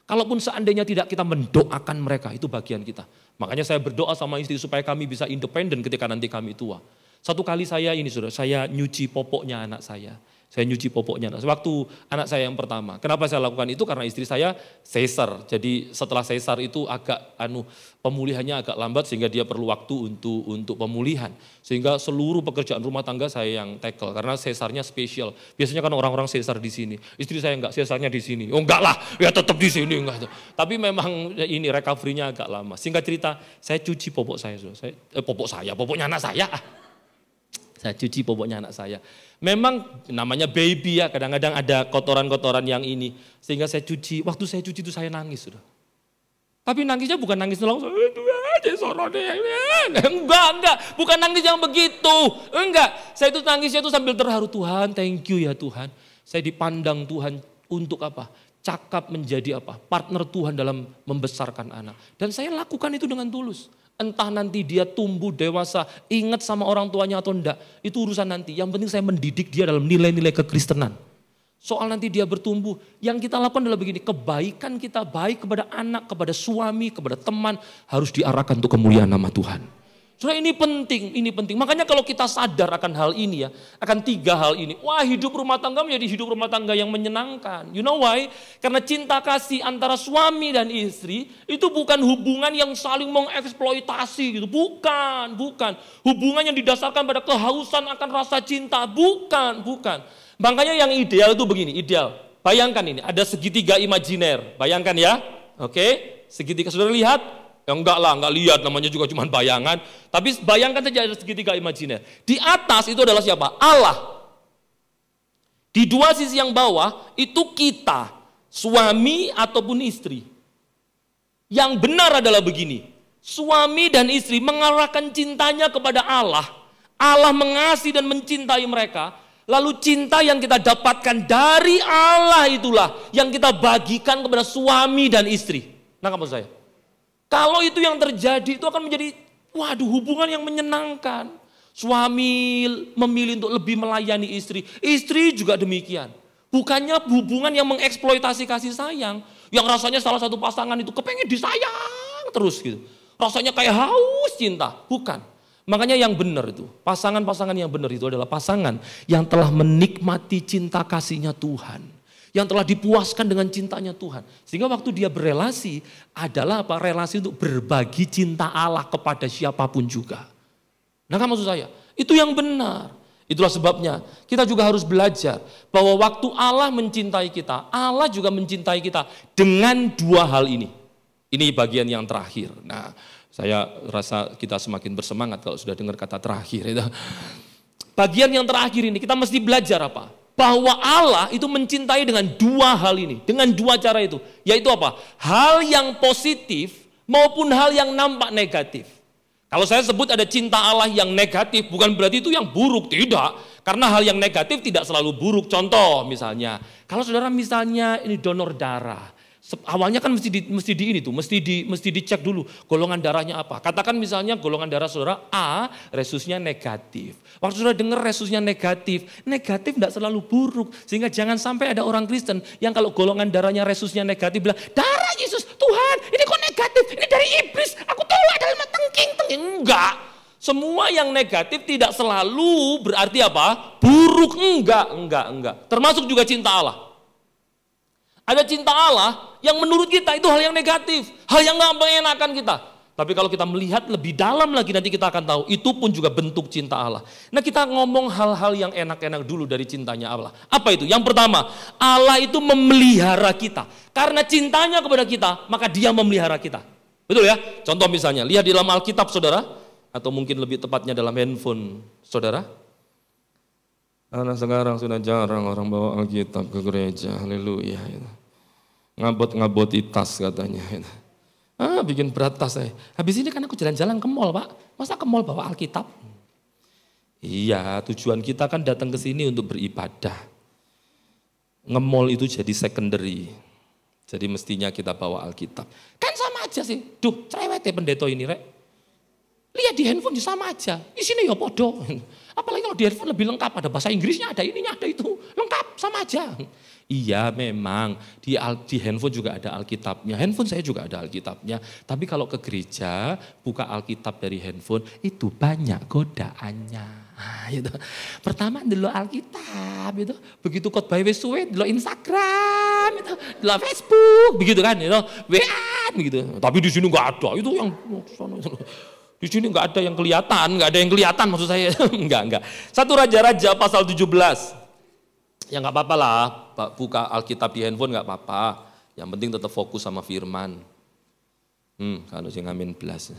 Kalaupun seandainya tidak kita mendoakan mereka, itu bagian kita. Makanya saya berdoa sama istri supaya kami bisa independen ketika nanti kami tua. Satu kali saya ini sudah, saya nyuci popoknya anak saya. Saya nyuci popoknya. Waktu anak saya yang pertama. Kenapa saya lakukan itu? Karena istri saya sesar. Jadi setelah sesar itu agak anu pemulihannya agak lambat sehingga dia perlu waktu untuk untuk pemulihan. Sehingga seluruh pekerjaan rumah tangga saya yang tackle karena sesarnya spesial. Biasanya kan orang-orang sesar di sini. Istri saya enggak sesarnya di sini. Oh enggak lah, ya tetap di sini enggak. Tapi memang ini recovery-nya agak lama. Singkat cerita, saya cuci popok saya, saya eh, popok saya, popoknya anak saya. Ah. Saya nah, cuci boboknya anak saya. Memang namanya baby ya, kadang-kadang ada kotoran-kotoran yang ini. Sehingga saya cuci, waktu saya cuci itu saya nangis sudah. Tapi nangisnya bukan nangis langsung, eh, eh, enggak, enggak, bukan nangis yang begitu, enggak. Saya itu nangisnya itu sambil terharu, Tuhan thank you ya Tuhan. Saya dipandang Tuhan untuk apa? Cakap menjadi apa? Partner Tuhan dalam membesarkan anak. Dan saya lakukan itu dengan tulus. Entah nanti dia tumbuh dewasa, ingat sama orang tuanya atau enggak, itu urusan nanti. Yang penting saya mendidik dia dalam nilai-nilai kekristenan. Soal nanti dia bertumbuh, yang kita lakukan adalah begini, kebaikan kita baik kepada anak, kepada suami, kepada teman, harus diarahkan untuk kemuliaan nama Tuhan. Sudah ini penting, ini penting. Makanya kalau kita sadar akan hal ini ya, akan tiga hal ini. Wah hidup rumah tangga menjadi hidup rumah tangga yang menyenangkan. You know why? Karena cinta kasih antara suami dan istri itu bukan hubungan yang saling mengeksploitasi gitu. Bukan, bukan. Hubungan yang didasarkan pada kehausan akan rasa cinta. Bukan, bukan. Makanya yang ideal itu begini, ideal. Bayangkan ini, ada segitiga imajiner. Bayangkan ya, oke. Segitiga, Sudah lihat, Ya enggak lah, enggak lihat namanya juga cuma bayangan. Tapi bayangkan saja ada segitiga imajiner. Di atas itu adalah siapa? Allah. Di dua sisi yang bawah itu kita, suami ataupun istri. Yang benar adalah begini. Suami dan istri mengarahkan cintanya kepada Allah. Allah mengasihi dan mencintai mereka. Lalu cinta yang kita dapatkan dari Allah itulah yang kita bagikan kepada suami dan istri. Nah, kamu saya. Kalau itu yang terjadi itu akan menjadi waduh hubungan yang menyenangkan. Suami memilih untuk lebih melayani istri, istri juga demikian. Bukannya hubungan yang mengeksploitasi kasih sayang, yang rasanya salah satu pasangan itu kepengen disayang terus gitu. Rasanya kayak haus cinta, bukan. Makanya yang benar itu, pasangan-pasangan yang benar itu adalah pasangan yang telah menikmati cinta kasihnya Tuhan yang telah dipuaskan dengan cintanya Tuhan. Sehingga waktu dia berelasi adalah apa? Relasi untuk berbagi cinta Allah kepada siapapun juga. Nah kan maksud saya, itu yang benar. Itulah sebabnya kita juga harus belajar bahwa waktu Allah mencintai kita, Allah juga mencintai kita dengan dua hal ini. Ini bagian yang terakhir. Nah, saya rasa kita semakin bersemangat kalau sudah dengar kata terakhir. Bagian yang terakhir ini kita mesti belajar apa? bahwa Allah itu mencintai dengan dua hal ini, dengan dua cara itu, yaitu apa? Hal yang positif maupun hal yang nampak negatif. Kalau saya sebut ada cinta Allah yang negatif, bukan berarti itu yang buruk, tidak. Karena hal yang negatif tidak selalu buruk. Contoh misalnya, kalau saudara misalnya ini donor darah, Awalnya kan mesti di, mesti di ini tuh, mesti di mesti dicek dulu golongan darahnya apa. Katakan misalnya golongan darah saudara A, resusnya negatif. Waktu saudara dengar resusnya negatif, negatif tidak selalu buruk. Sehingga jangan sampai ada orang Kristen yang kalau golongan darahnya resusnya negatif bilang, darah Yesus Tuhan, ini kok negatif? Ini dari iblis. Aku tolak dalam tengking tengking. Enggak. Semua yang negatif tidak selalu berarti apa? Buruk enggak, enggak, enggak. Termasuk juga cinta Allah. Ada cinta Allah yang menurut kita itu hal yang negatif, hal yang gak mengenakan kita. Tapi kalau kita melihat lebih dalam lagi nanti kita akan tahu itu pun juga bentuk cinta Allah. Nah kita ngomong hal-hal yang enak-enak dulu dari cintanya Allah. Apa itu? Yang pertama, Allah itu memelihara kita. Karena cintanya kepada kita, maka dia memelihara kita. Betul ya? Contoh misalnya, lihat di dalam Alkitab saudara, atau mungkin lebih tepatnya dalam handphone saudara. Karena sekarang sudah jarang orang bawa Alkitab ke gereja, haleluya. Gitu ngabot-ngaboti tas katanya. Ah, bikin berat tas saya. Habis ini kan aku jalan-jalan ke mall, Pak. Masa ke mall bawa Alkitab? Iya, tujuan kita kan datang ke sini untuk beribadah. Ngemol itu jadi secondary. Jadi mestinya kita bawa Alkitab. Kan sama aja sih. Duh, cerewet ya pendeta ini, Rek. Lihat di handphone sama aja. di sini ya podo. Apalagi kalau di handphone lebih lengkap. Ada bahasa Inggrisnya, ada ininya, ada itu. Lengkap, sama aja. Iya memang, di, al, di handphone juga ada Alkitabnya, handphone saya juga ada Alkitabnya. Tapi kalau ke gereja, buka Alkitab dari handphone, itu banyak godaannya. Nah, gitu. Pertama dulu Alkitab, gitu. begitu kot by suwe, dulu Instagram, gitu. dulu Facebook, begitu kan, gitu. WA, gitu. Tapi di sini nggak ada, itu yang di sini nggak ada yang kelihatan, nggak ada yang kelihatan maksud saya. enggak, enggak. Satu Raja-Raja pasal 17. Ya nggak apa-apa lah, buka Alkitab di handphone nggak apa-apa. Yang penting tetap fokus sama firman. Hmm, kalau sih ngamin belas.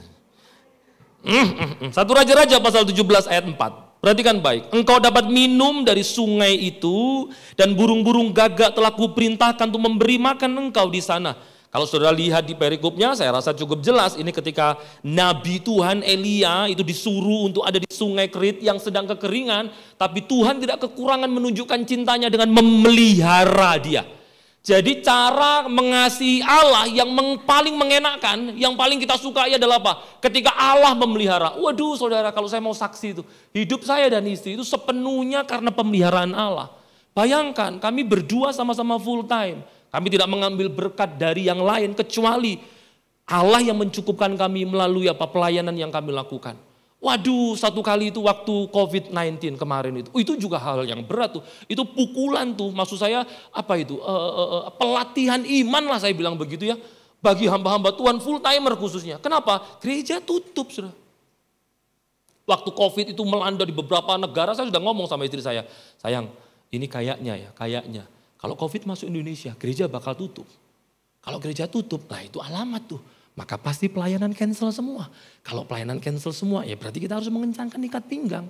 Hmm, hmm, hmm. Satu Raja-Raja pasal 17 ayat 4. Perhatikan baik, engkau dapat minum dari sungai itu dan burung-burung gagak telah kuperintahkan untuk memberi makan engkau di sana kalau saudara lihat di perikopnya, saya rasa cukup jelas ini ketika Nabi Tuhan Elia itu disuruh untuk ada di sungai Kerit yang sedang kekeringan, tapi Tuhan tidak kekurangan menunjukkan cintanya dengan memelihara dia. Jadi cara mengasihi Allah yang paling mengenakan, yang paling kita sukai adalah apa? Ketika Allah memelihara. Waduh saudara kalau saya mau saksi itu, hidup saya dan istri itu sepenuhnya karena pemeliharaan Allah. Bayangkan kami berdua sama-sama full time kami tidak mengambil berkat dari yang lain kecuali Allah yang mencukupkan kami melalui apa pelayanan yang kami lakukan. Waduh, satu kali itu waktu COVID-19 kemarin itu, itu juga hal yang berat tuh. Itu pukulan tuh, maksud saya apa itu? E, e, e, pelatihan iman lah saya bilang begitu ya. Bagi hamba-hamba Tuhan full timer khususnya. Kenapa? Gereja tutup sudah. Waktu COVID itu melanda di beberapa negara, saya sudah ngomong sama istri saya, sayang, ini kayaknya ya, kayaknya kalau COVID masuk Indonesia, gereja bakal tutup. Kalau gereja tutup, nah itu alamat tuh. Maka pasti pelayanan cancel semua. Kalau pelayanan cancel semua, ya berarti kita harus mengencangkan ikat pinggang.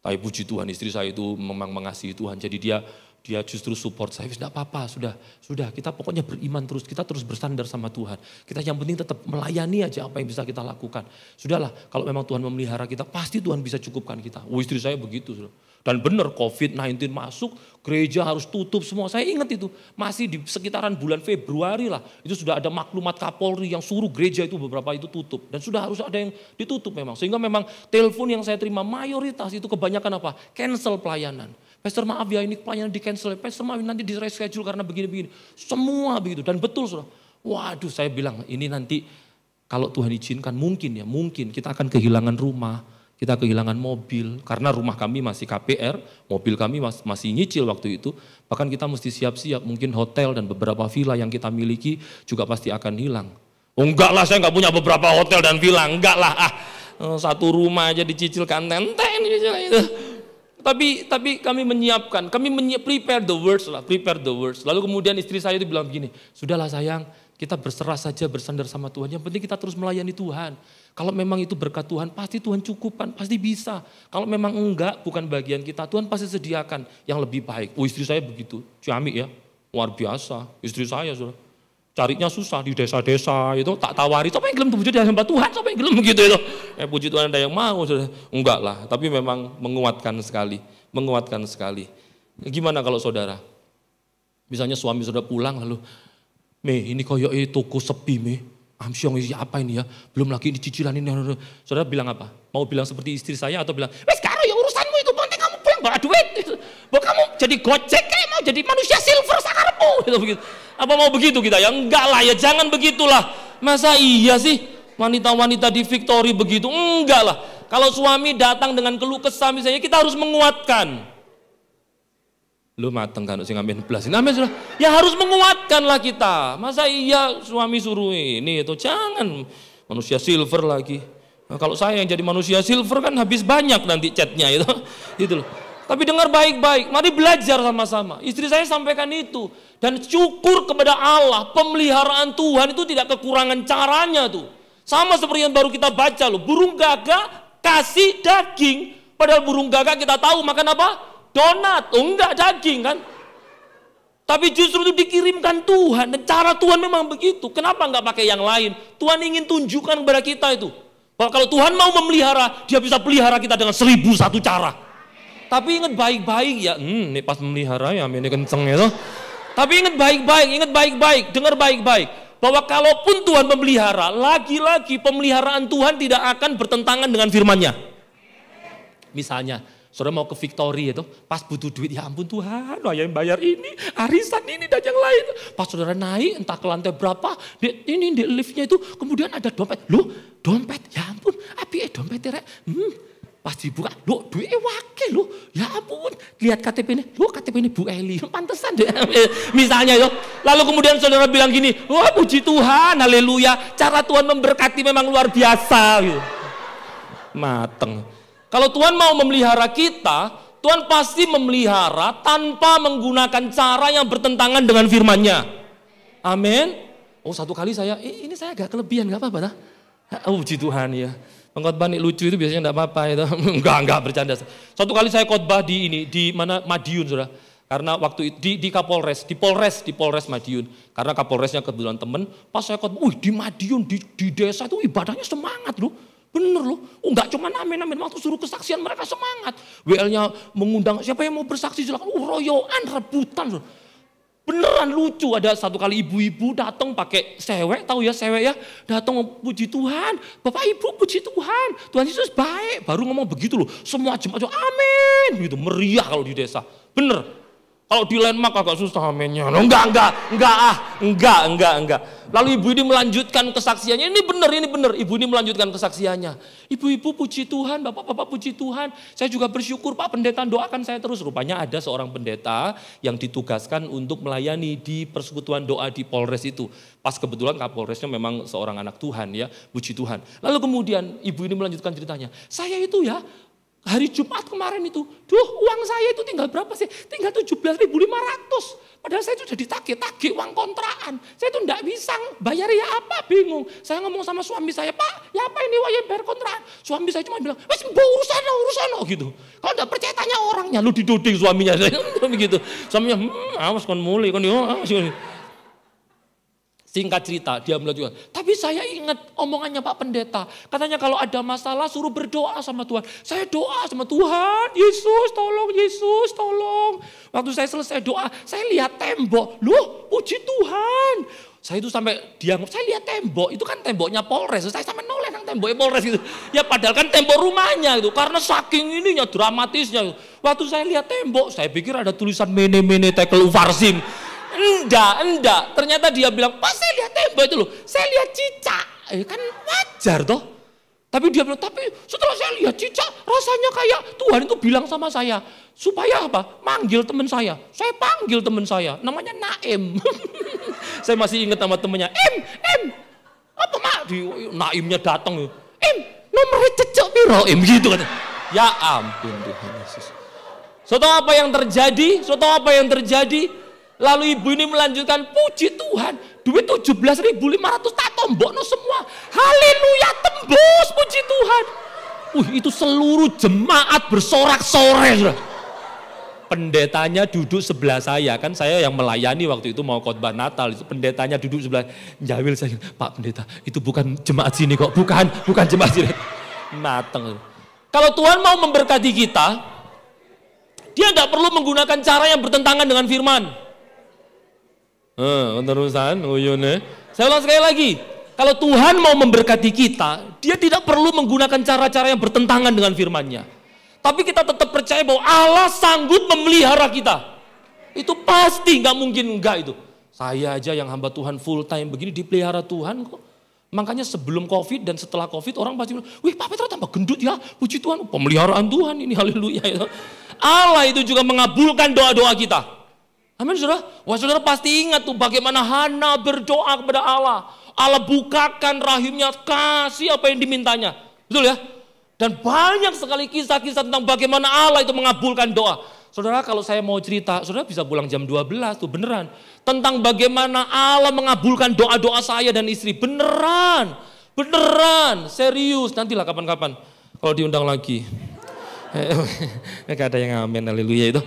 Tapi puji Tuhan istri saya itu memang mengasihi Tuhan. Jadi dia dia justru support saya, tidak apa-apa, sudah, sudah kita pokoknya beriman terus, kita terus bersandar sama Tuhan. Kita yang penting tetap melayani aja apa yang bisa kita lakukan. Sudahlah, kalau memang Tuhan memelihara kita, pasti Tuhan bisa cukupkan kita. Oh, istri saya begitu. Sudah. Dan benar COVID-19 masuk, gereja harus tutup semua. Saya ingat itu, masih di sekitaran bulan Februari lah. Itu sudah ada maklumat Kapolri yang suruh gereja itu beberapa itu tutup. Dan sudah harus ada yang ditutup memang. Sehingga memang telepon yang saya terima mayoritas itu kebanyakan apa? Cancel pelayanan. Pastor maaf ya ini pelayanan di cancel. Pastor maaf nanti di reschedule karena begini-begini. Semua begitu. Dan betul sudah. Waduh saya bilang ini nanti kalau Tuhan izinkan mungkin ya mungkin kita akan kehilangan rumah kita kehilangan mobil karena rumah kami masih KPR, mobil kami mas, masih nyicil waktu itu. Bahkan kita mesti siap-siap mungkin hotel dan beberapa villa yang kita miliki juga pasti akan hilang. Oh, enggak lah saya enggak punya beberapa hotel dan villa, enggak lah ah eh, satu rumah aja dicicilkan kanten itu. Tapi tapi kami menyiapkan, kami menyiap, prepare the words lah, prepare the words. Lalu kemudian istri saya itu bilang begini, sudahlah sayang, kita berserah saja bersandar sama Tuhan. Yang penting kita terus melayani Tuhan. Kalau memang itu berkat Tuhan, pasti Tuhan cukupan, pasti bisa. Kalau memang enggak, bukan bagian kita, Tuhan pasti sediakan yang lebih baik. Oh istri saya begitu, ciamik ya, luar biasa. Istri saya sudah carinya susah di desa-desa itu tak tawari. Siapa yang gelem puji Tuhan hamba Tuhan? Siapa yang gelem begitu itu? Eh puji Tuhan ada yang mau sudah. Enggak lah, tapi memang menguatkan sekali, menguatkan sekali. Gimana kalau saudara? Misalnya suami sudah pulang lalu, me ini koyok toko sepi me Amsyong ini apa ini ya? Belum lagi ini cicilan ini. Saudara bilang apa? Mau bilang seperti istri saya atau bilang, wes karo ya urusanmu itu, penting kamu pulang bawa duit. Gitu. Bawa kamu jadi kocek kayak mau jadi manusia silver sakarpu. Gitu, begitu. Apa mau begitu kita ya? Enggak lah ya, jangan begitulah. Masa iya sih wanita-wanita di Victory begitu? Enggak lah. Kalau suami datang dengan keluh kesah misalnya, kita harus menguatkan. Lu mateng kan sing amin belas. Amin sudah. Ya harus menguatkan lah kita. Masa iya suami suruh ini itu jangan manusia silver lagi. Nah, kalau saya yang jadi manusia silver kan habis banyak nanti chatnya itu. Itu loh. Tapi dengar baik-baik, mari belajar sama-sama. Istri saya sampaikan itu. Dan syukur kepada Allah, pemeliharaan Tuhan itu tidak kekurangan caranya tuh. Sama seperti yang baru kita baca loh, burung gagak kasih daging. Padahal burung gagak kita tahu makan apa? donat, oh, enggak daging kan? Tapi justru itu dikirimkan Tuhan dan cara Tuhan memang begitu. Kenapa enggak pakai yang lain? Tuhan ingin tunjukkan kepada kita itu bahwa kalau Tuhan mau memelihara, Dia bisa pelihara kita dengan seribu satu cara. Tapi ingat baik-baik ya, hmm, ini pas memelihara ya, ini kenceng ya Tuh. Tapi ingat baik-baik, ingat baik-baik, dengar baik-baik. Bahwa kalaupun Tuhan memelihara, lagi-lagi pemeliharaan Tuhan tidak akan bertentangan dengan Firman-Nya. Misalnya, Saudara mau ke Victoria itu, pas butuh duit, ya ampun Tuhan, ayah yang bayar ini, arisan ini dan yang lain. Pas saudara naik, entah ke lantai berapa, di, ini di liftnya itu, kemudian ada dompet. Loh, dompet, ya ampun, api eh dompet ya, hmm, pas dibuka, loh duitnya wakil loh, ya ampun, lihat KTP ini, loh KTP ini Bu Eli, pantesan deh, misalnya yo. Lalu kemudian saudara bilang gini, wah oh, puji Tuhan, haleluya, cara Tuhan memberkati memang luar biasa. Gitu. Mateng. Kalau Tuhan mau memelihara kita, Tuhan pasti memelihara tanpa menggunakan cara yang bertentangan dengan firman-Nya. Amin. Oh satu kali saya, eh, ini saya agak kelebihan, nggak apa-apa dah. Oh puji Tuhan ya. Pengkhotbah lucu itu biasanya nggak apa-apa itu. Ya enggak, enggak bercanda. Satu kali saya khotbah di ini, di mana Madiun sudah. Karena waktu itu di, di Kapolres, di Polres, di Polres Madiun. Karena Kapolresnya kebetulan temen, pas saya khotbah, wih di Madiun, di, di desa itu ibadahnya semangat loh. Bener loh, enggak oh, cuma amin-amin, waktu suruh kesaksian mereka semangat. WL-nya mengundang, siapa yang mau bersaksi silakan. Oh, royoan, rebutan. Beneran lucu, ada satu kali ibu-ibu datang pakai sewek, tahu ya sewek ya. Datang puji Tuhan, Bapak Ibu puji Tuhan, Tuhan Yesus baik. Baru ngomong begitu loh, semua jemaat amin. gitu meriah kalau di desa. Bener, kalau di landmark agak susah aminnya. enggak, enggak, enggak, ah, enggak, enggak, enggak. enggak. Lalu ibu ini melanjutkan kesaksiannya. Ini benar, ini benar. Ibu ini melanjutkan kesaksiannya. Ibu-ibu puji Tuhan, bapak-bapak puji Tuhan. Saya juga bersyukur Pak pendeta doakan saya terus. Rupanya ada seorang pendeta yang ditugaskan untuk melayani di persekutuan doa di Polres itu. Pas kebetulan Kapolresnya memang seorang anak Tuhan ya, puji Tuhan. Lalu kemudian ibu ini melanjutkan ceritanya. Saya itu ya Hari Jumat kemarin itu, duh uang saya itu tinggal berapa sih? Tinggal 17.500. Padahal saya sudah ditagih-tagih uang kontrakan. Saya itu enggak bisa bayar ya apa, bingung. Saya ngomong sama suami saya, Pak, ya apa ini wah ya bayar kontrakan? Suami saya cuma bilang, wes bu urusan lo, urusan lo gitu. Kalau enggak percaya tanya orangnya, lu diduding suaminya. Begitu. Suaminya, hmm, awas kon muli, kon awas. Kon. Singkat cerita, dia melihat Tuhan. Tapi saya ingat omongannya Pak Pendeta. Katanya kalau ada masalah suruh berdoa sama Tuhan. Saya doa sama Tuhan, Yesus tolong, Yesus tolong. Waktu saya selesai doa, saya lihat tembok. Loh, puji Tuhan. Saya itu sampai dianggap, saya lihat tembok. Itu kan temboknya Polres. Saya sampai noleh kan temboknya Polres gitu. Ya padahal kan tembok rumahnya itu. Karena saking ininya, dramatisnya. Waktu saya lihat tembok, saya pikir ada tulisan mene-mene tekel ufarsim enggak, enggak. Ternyata dia bilang, pas saya lihat tembok itu loh, saya lihat cicak. Eh kan wajar toh. Tapi dia bilang, tapi setelah saya lihat cicak, rasanya kayak Tuhan itu bilang sama saya. Supaya apa? Manggil teman saya. Saya panggil teman saya, namanya Naim. saya masih ingat nama temannya, Im, Im. Apa mak? Di, Naimnya datang. Im, nomornya cecok piro, Im. Gitu kan. Ya ampun Tuhan Yesus. Soto apa yang terjadi? Soto apa yang terjadi? Lalu ibu ini melanjutkan, puji Tuhan, duit 17.500 tak tombok no semua. Haleluya, tembus puji Tuhan. Uh, itu seluruh jemaat bersorak sore. Pendetanya duduk sebelah saya, kan saya yang melayani waktu itu mau khotbah Natal. Itu pendetanya duduk sebelah Jawil saya, Pak Pendeta, itu bukan jemaat sini kok, bukan, bukan jemaat sini. Mateng. Kalau Tuhan mau memberkati kita, dia tidak perlu menggunakan cara yang bertentangan dengan firman. Hmm, eh, terusan uyune. Saya ulang sekali lagi. Kalau Tuhan mau memberkati kita, dia tidak perlu menggunakan cara-cara yang bertentangan dengan firman-Nya. Tapi kita tetap percaya bahwa Allah sanggup memelihara kita. Itu pasti nggak mungkin enggak itu. Saya aja yang hamba Tuhan full time begini dipelihara Tuhan kok. Makanya sebelum COVID dan setelah COVID orang pasti bilang, wih Pak Petra tambah gendut ya, puji Tuhan, pemeliharaan Tuhan ini, haleluya. Allah itu juga mengabulkan doa-doa kita. Amin saudara. Wah saudara pasti ingat tuh bagaimana Hana berdoa kepada Allah. Allah bukakan rahimnya, kasih apa yang dimintanya. Betul ya? Dan banyak sekali kisah-kisah tentang bagaimana Allah itu mengabulkan doa. Saudara kalau saya mau cerita, saudara bisa pulang jam 12 tuh beneran. Tentang bagaimana Allah mengabulkan doa-doa saya dan istri. Beneran, beneran, serius. Nantilah kapan-kapan kalau diundang lagi. Eh, eh, eh, Gak ada yang amin, haleluya itu.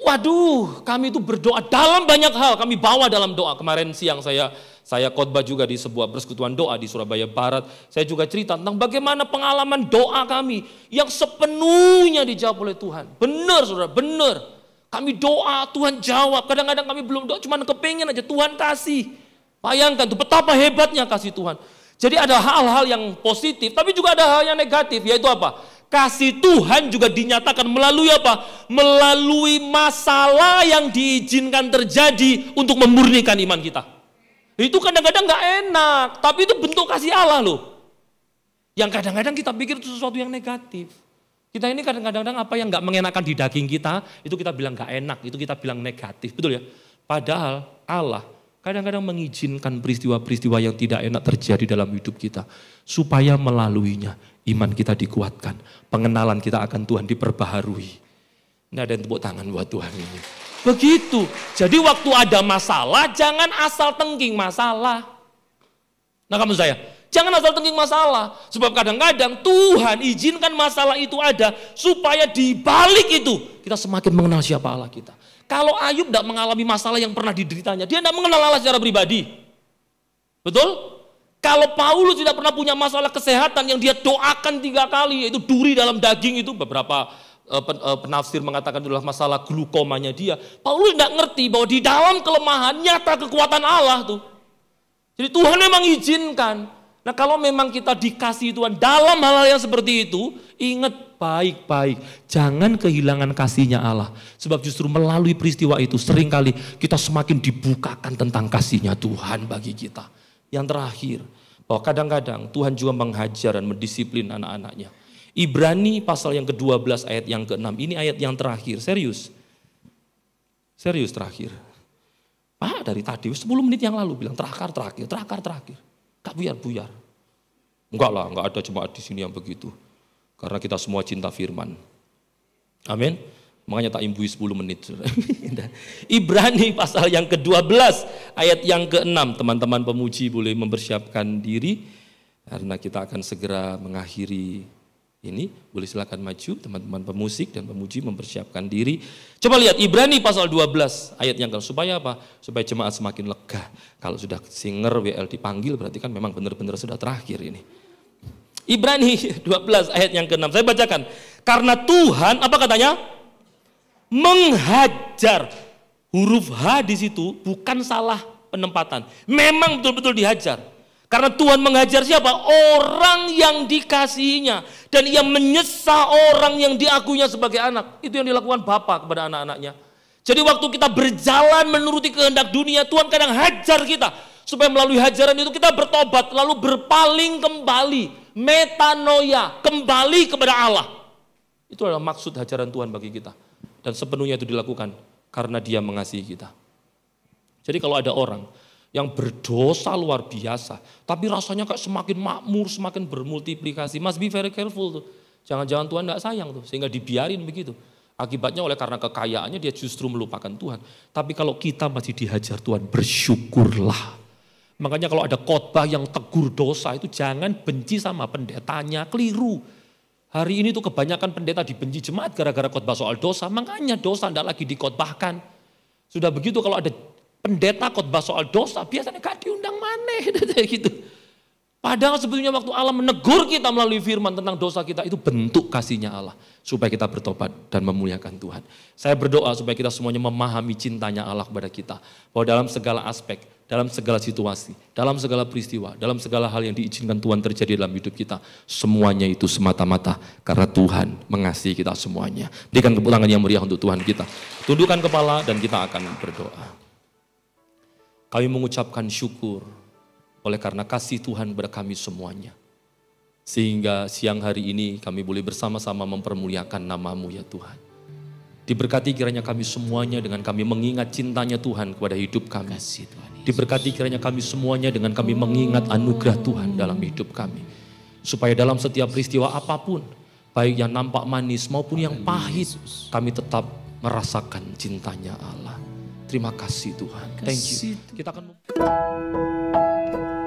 Waduh, kami itu berdoa dalam banyak hal. Kami bawa dalam doa. Kemarin siang saya saya khotbah juga di sebuah persekutuan doa di Surabaya Barat. Saya juga cerita tentang bagaimana pengalaman doa kami yang sepenuhnya dijawab oleh Tuhan. Benar, saudara, benar. Kami doa, Tuhan jawab. Kadang-kadang kami belum doa, cuma kepengen aja Tuhan kasih. Bayangkan tuh betapa hebatnya kasih Tuhan. Jadi ada hal-hal yang positif, tapi juga ada hal yang negatif, yaitu apa? Kasih Tuhan juga dinyatakan melalui apa? Melalui masalah yang diizinkan terjadi untuk memurnikan iman kita. Itu kadang-kadang nggak enak, tapi itu bentuk kasih Allah loh. Yang kadang-kadang kita pikir itu sesuatu yang negatif. Kita ini kadang-kadang apa yang nggak mengenakan di daging kita, itu kita bilang nggak enak, itu kita bilang negatif, betul ya? Padahal Allah kadang-kadang mengizinkan peristiwa-peristiwa yang tidak enak terjadi dalam hidup kita supaya melaluinya iman kita dikuatkan, pengenalan kita akan Tuhan diperbaharui. Nah dan tepuk tangan buat Tuhan ini. Begitu. Jadi waktu ada masalah, jangan asal tengking masalah. Nah kamu saya, jangan asal tengking masalah. Sebab kadang-kadang Tuhan izinkan masalah itu ada supaya dibalik itu kita semakin mengenal siapa Allah kita. Kalau Ayub tidak mengalami masalah yang pernah dideritanya, dia tidak mengenal Allah secara pribadi. Betul? Kalau Paulus tidak pernah punya masalah kesehatan yang dia doakan tiga kali, yaitu duri dalam daging itu beberapa eh, eh, penafsir mengatakan itulah masalah glukomanya dia. Paulus tidak ngerti bahwa di dalam kelemahan nyata kekuatan Allah tuh. Jadi Tuhan memang izinkan. Nah kalau memang kita dikasih Tuhan dalam hal-hal yang seperti itu, ingat baik-baik. Jangan kehilangan kasihnya Allah. Sebab justru melalui peristiwa itu seringkali kita semakin dibukakan tentang kasihnya Tuhan bagi kita. Yang terakhir, bahwa kadang-kadang Tuhan juga menghajar dan mendisiplin anak-anaknya. Ibrani pasal yang ke-12 ayat yang ke-6, ini ayat yang terakhir, serius. Serius terakhir. Pak dari tadi 10 menit yang lalu bilang terakar terakhir, terakar terakhir. Tak buyar-buyar. Enggak lah, enggak ada jemaat di sini yang begitu. Karena kita semua cinta firman. Amin. Makanya tak imbui 10 menit. Ibrani pasal yang ke-12 ayat yang ke-6. Teman-teman pemuji boleh mempersiapkan diri karena kita akan segera mengakhiri ini. Boleh silakan maju teman-teman pemusik dan pemuji mempersiapkan diri. Coba lihat Ibrani pasal 12 ayat yang ke supaya apa? Supaya jemaat semakin lega. Kalau sudah singer WL dipanggil berarti kan memang benar-benar sudah terakhir ini. Ibrani 12 ayat yang ke-6. Saya bacakan. Karena Tuhan apa katanya? menghajar. Huruf H di situ bukan salah penempatan. Memang betul-betul dihajar. Karena Tuhan menghajar siapa? Orang yang dikasihinya. Dan ia menyesa orang yang diakunya sebagai anak. Itu yang dilakukan Bapak kepada anak-anaknya. Jadi waktu kita berjalan menuruti kehendak dunia, Tuhan kadang hajar kita. Supaya melalui hajaran itu kita bertobat, lalu berpaling kembali. Metanoia, kembali kepada Allah. Itu adalah maksud hajaran Tuhan bagi kita. Dan sepenuhnya itu dilakukan karena dia mengasihi kita. Jadi kalau ada orang yang berdosa luar biasa, tapi rasanya kayak semakin makmur, semakin bermultiplikasi. Must be very careful tuh. Jangan-jangan Tuhan tidak sayang tuh, sehingga dibiarin begitu. Akibatnya oleh karena kekayaannya dia justru melupakan Tuhan. Tapi kalau kita masih dihajar Tuhan, bersyukurlah. Makanya kalau ada khotbah yang tegur dosa itu jangan benci sama pendetanya, keliru. Hari ini tuh kebanyakan pendeta dibenci jemaat gara-gara khotbah soal dosa, makanya dosa tidak lagi dikotbahkan. Sudah begitu kalau ada pendeta khotbah soal dosa, biasanya gak diundang maneh gitu. Padahal sebetulnya waktu Allah menegur kita melalui firman tentang dosa kita itu bentuk kasihnya Allah supaya kita bertobat dan memuliakan Tuhan. Saya berdoa supaya kita semuanya memahami cintanya Allah kepada kita bahwa dalam segala aspek dalam segala situasi, dalam segala peristiwa, dalam segala hal yang diizinkan Tuhan terjadi dalam hidup kita. Semuanya itu semata-mata karena Tuhan mengasihi kita semuanya. Berikan kepulangan yang meriah untuk Tuhan kita. Tundukkan kepala dan kita akan berdoa. Kami mengucapkan syukur oleh karena kasih Tuhan kepada kami semuanya. Sehingga siang hari ini kami boleh bersama-sama mempermuliakan namamu ya Tuhan. Diberkati kiranya kami semuanya dengan kami mengingat cintanya Tuhan kepada hidup kami. Diberkati kiranya kami semuanya dengan kami mengingat anugerah Tuhan dalam hidup kami. Supaya dalam setiap peristiwa apapun, baik yang nampak manis maupun yang pahit, kami tetap merasakan cintanya Allah. Terima kasih Tuhan. Thank you. Kita akan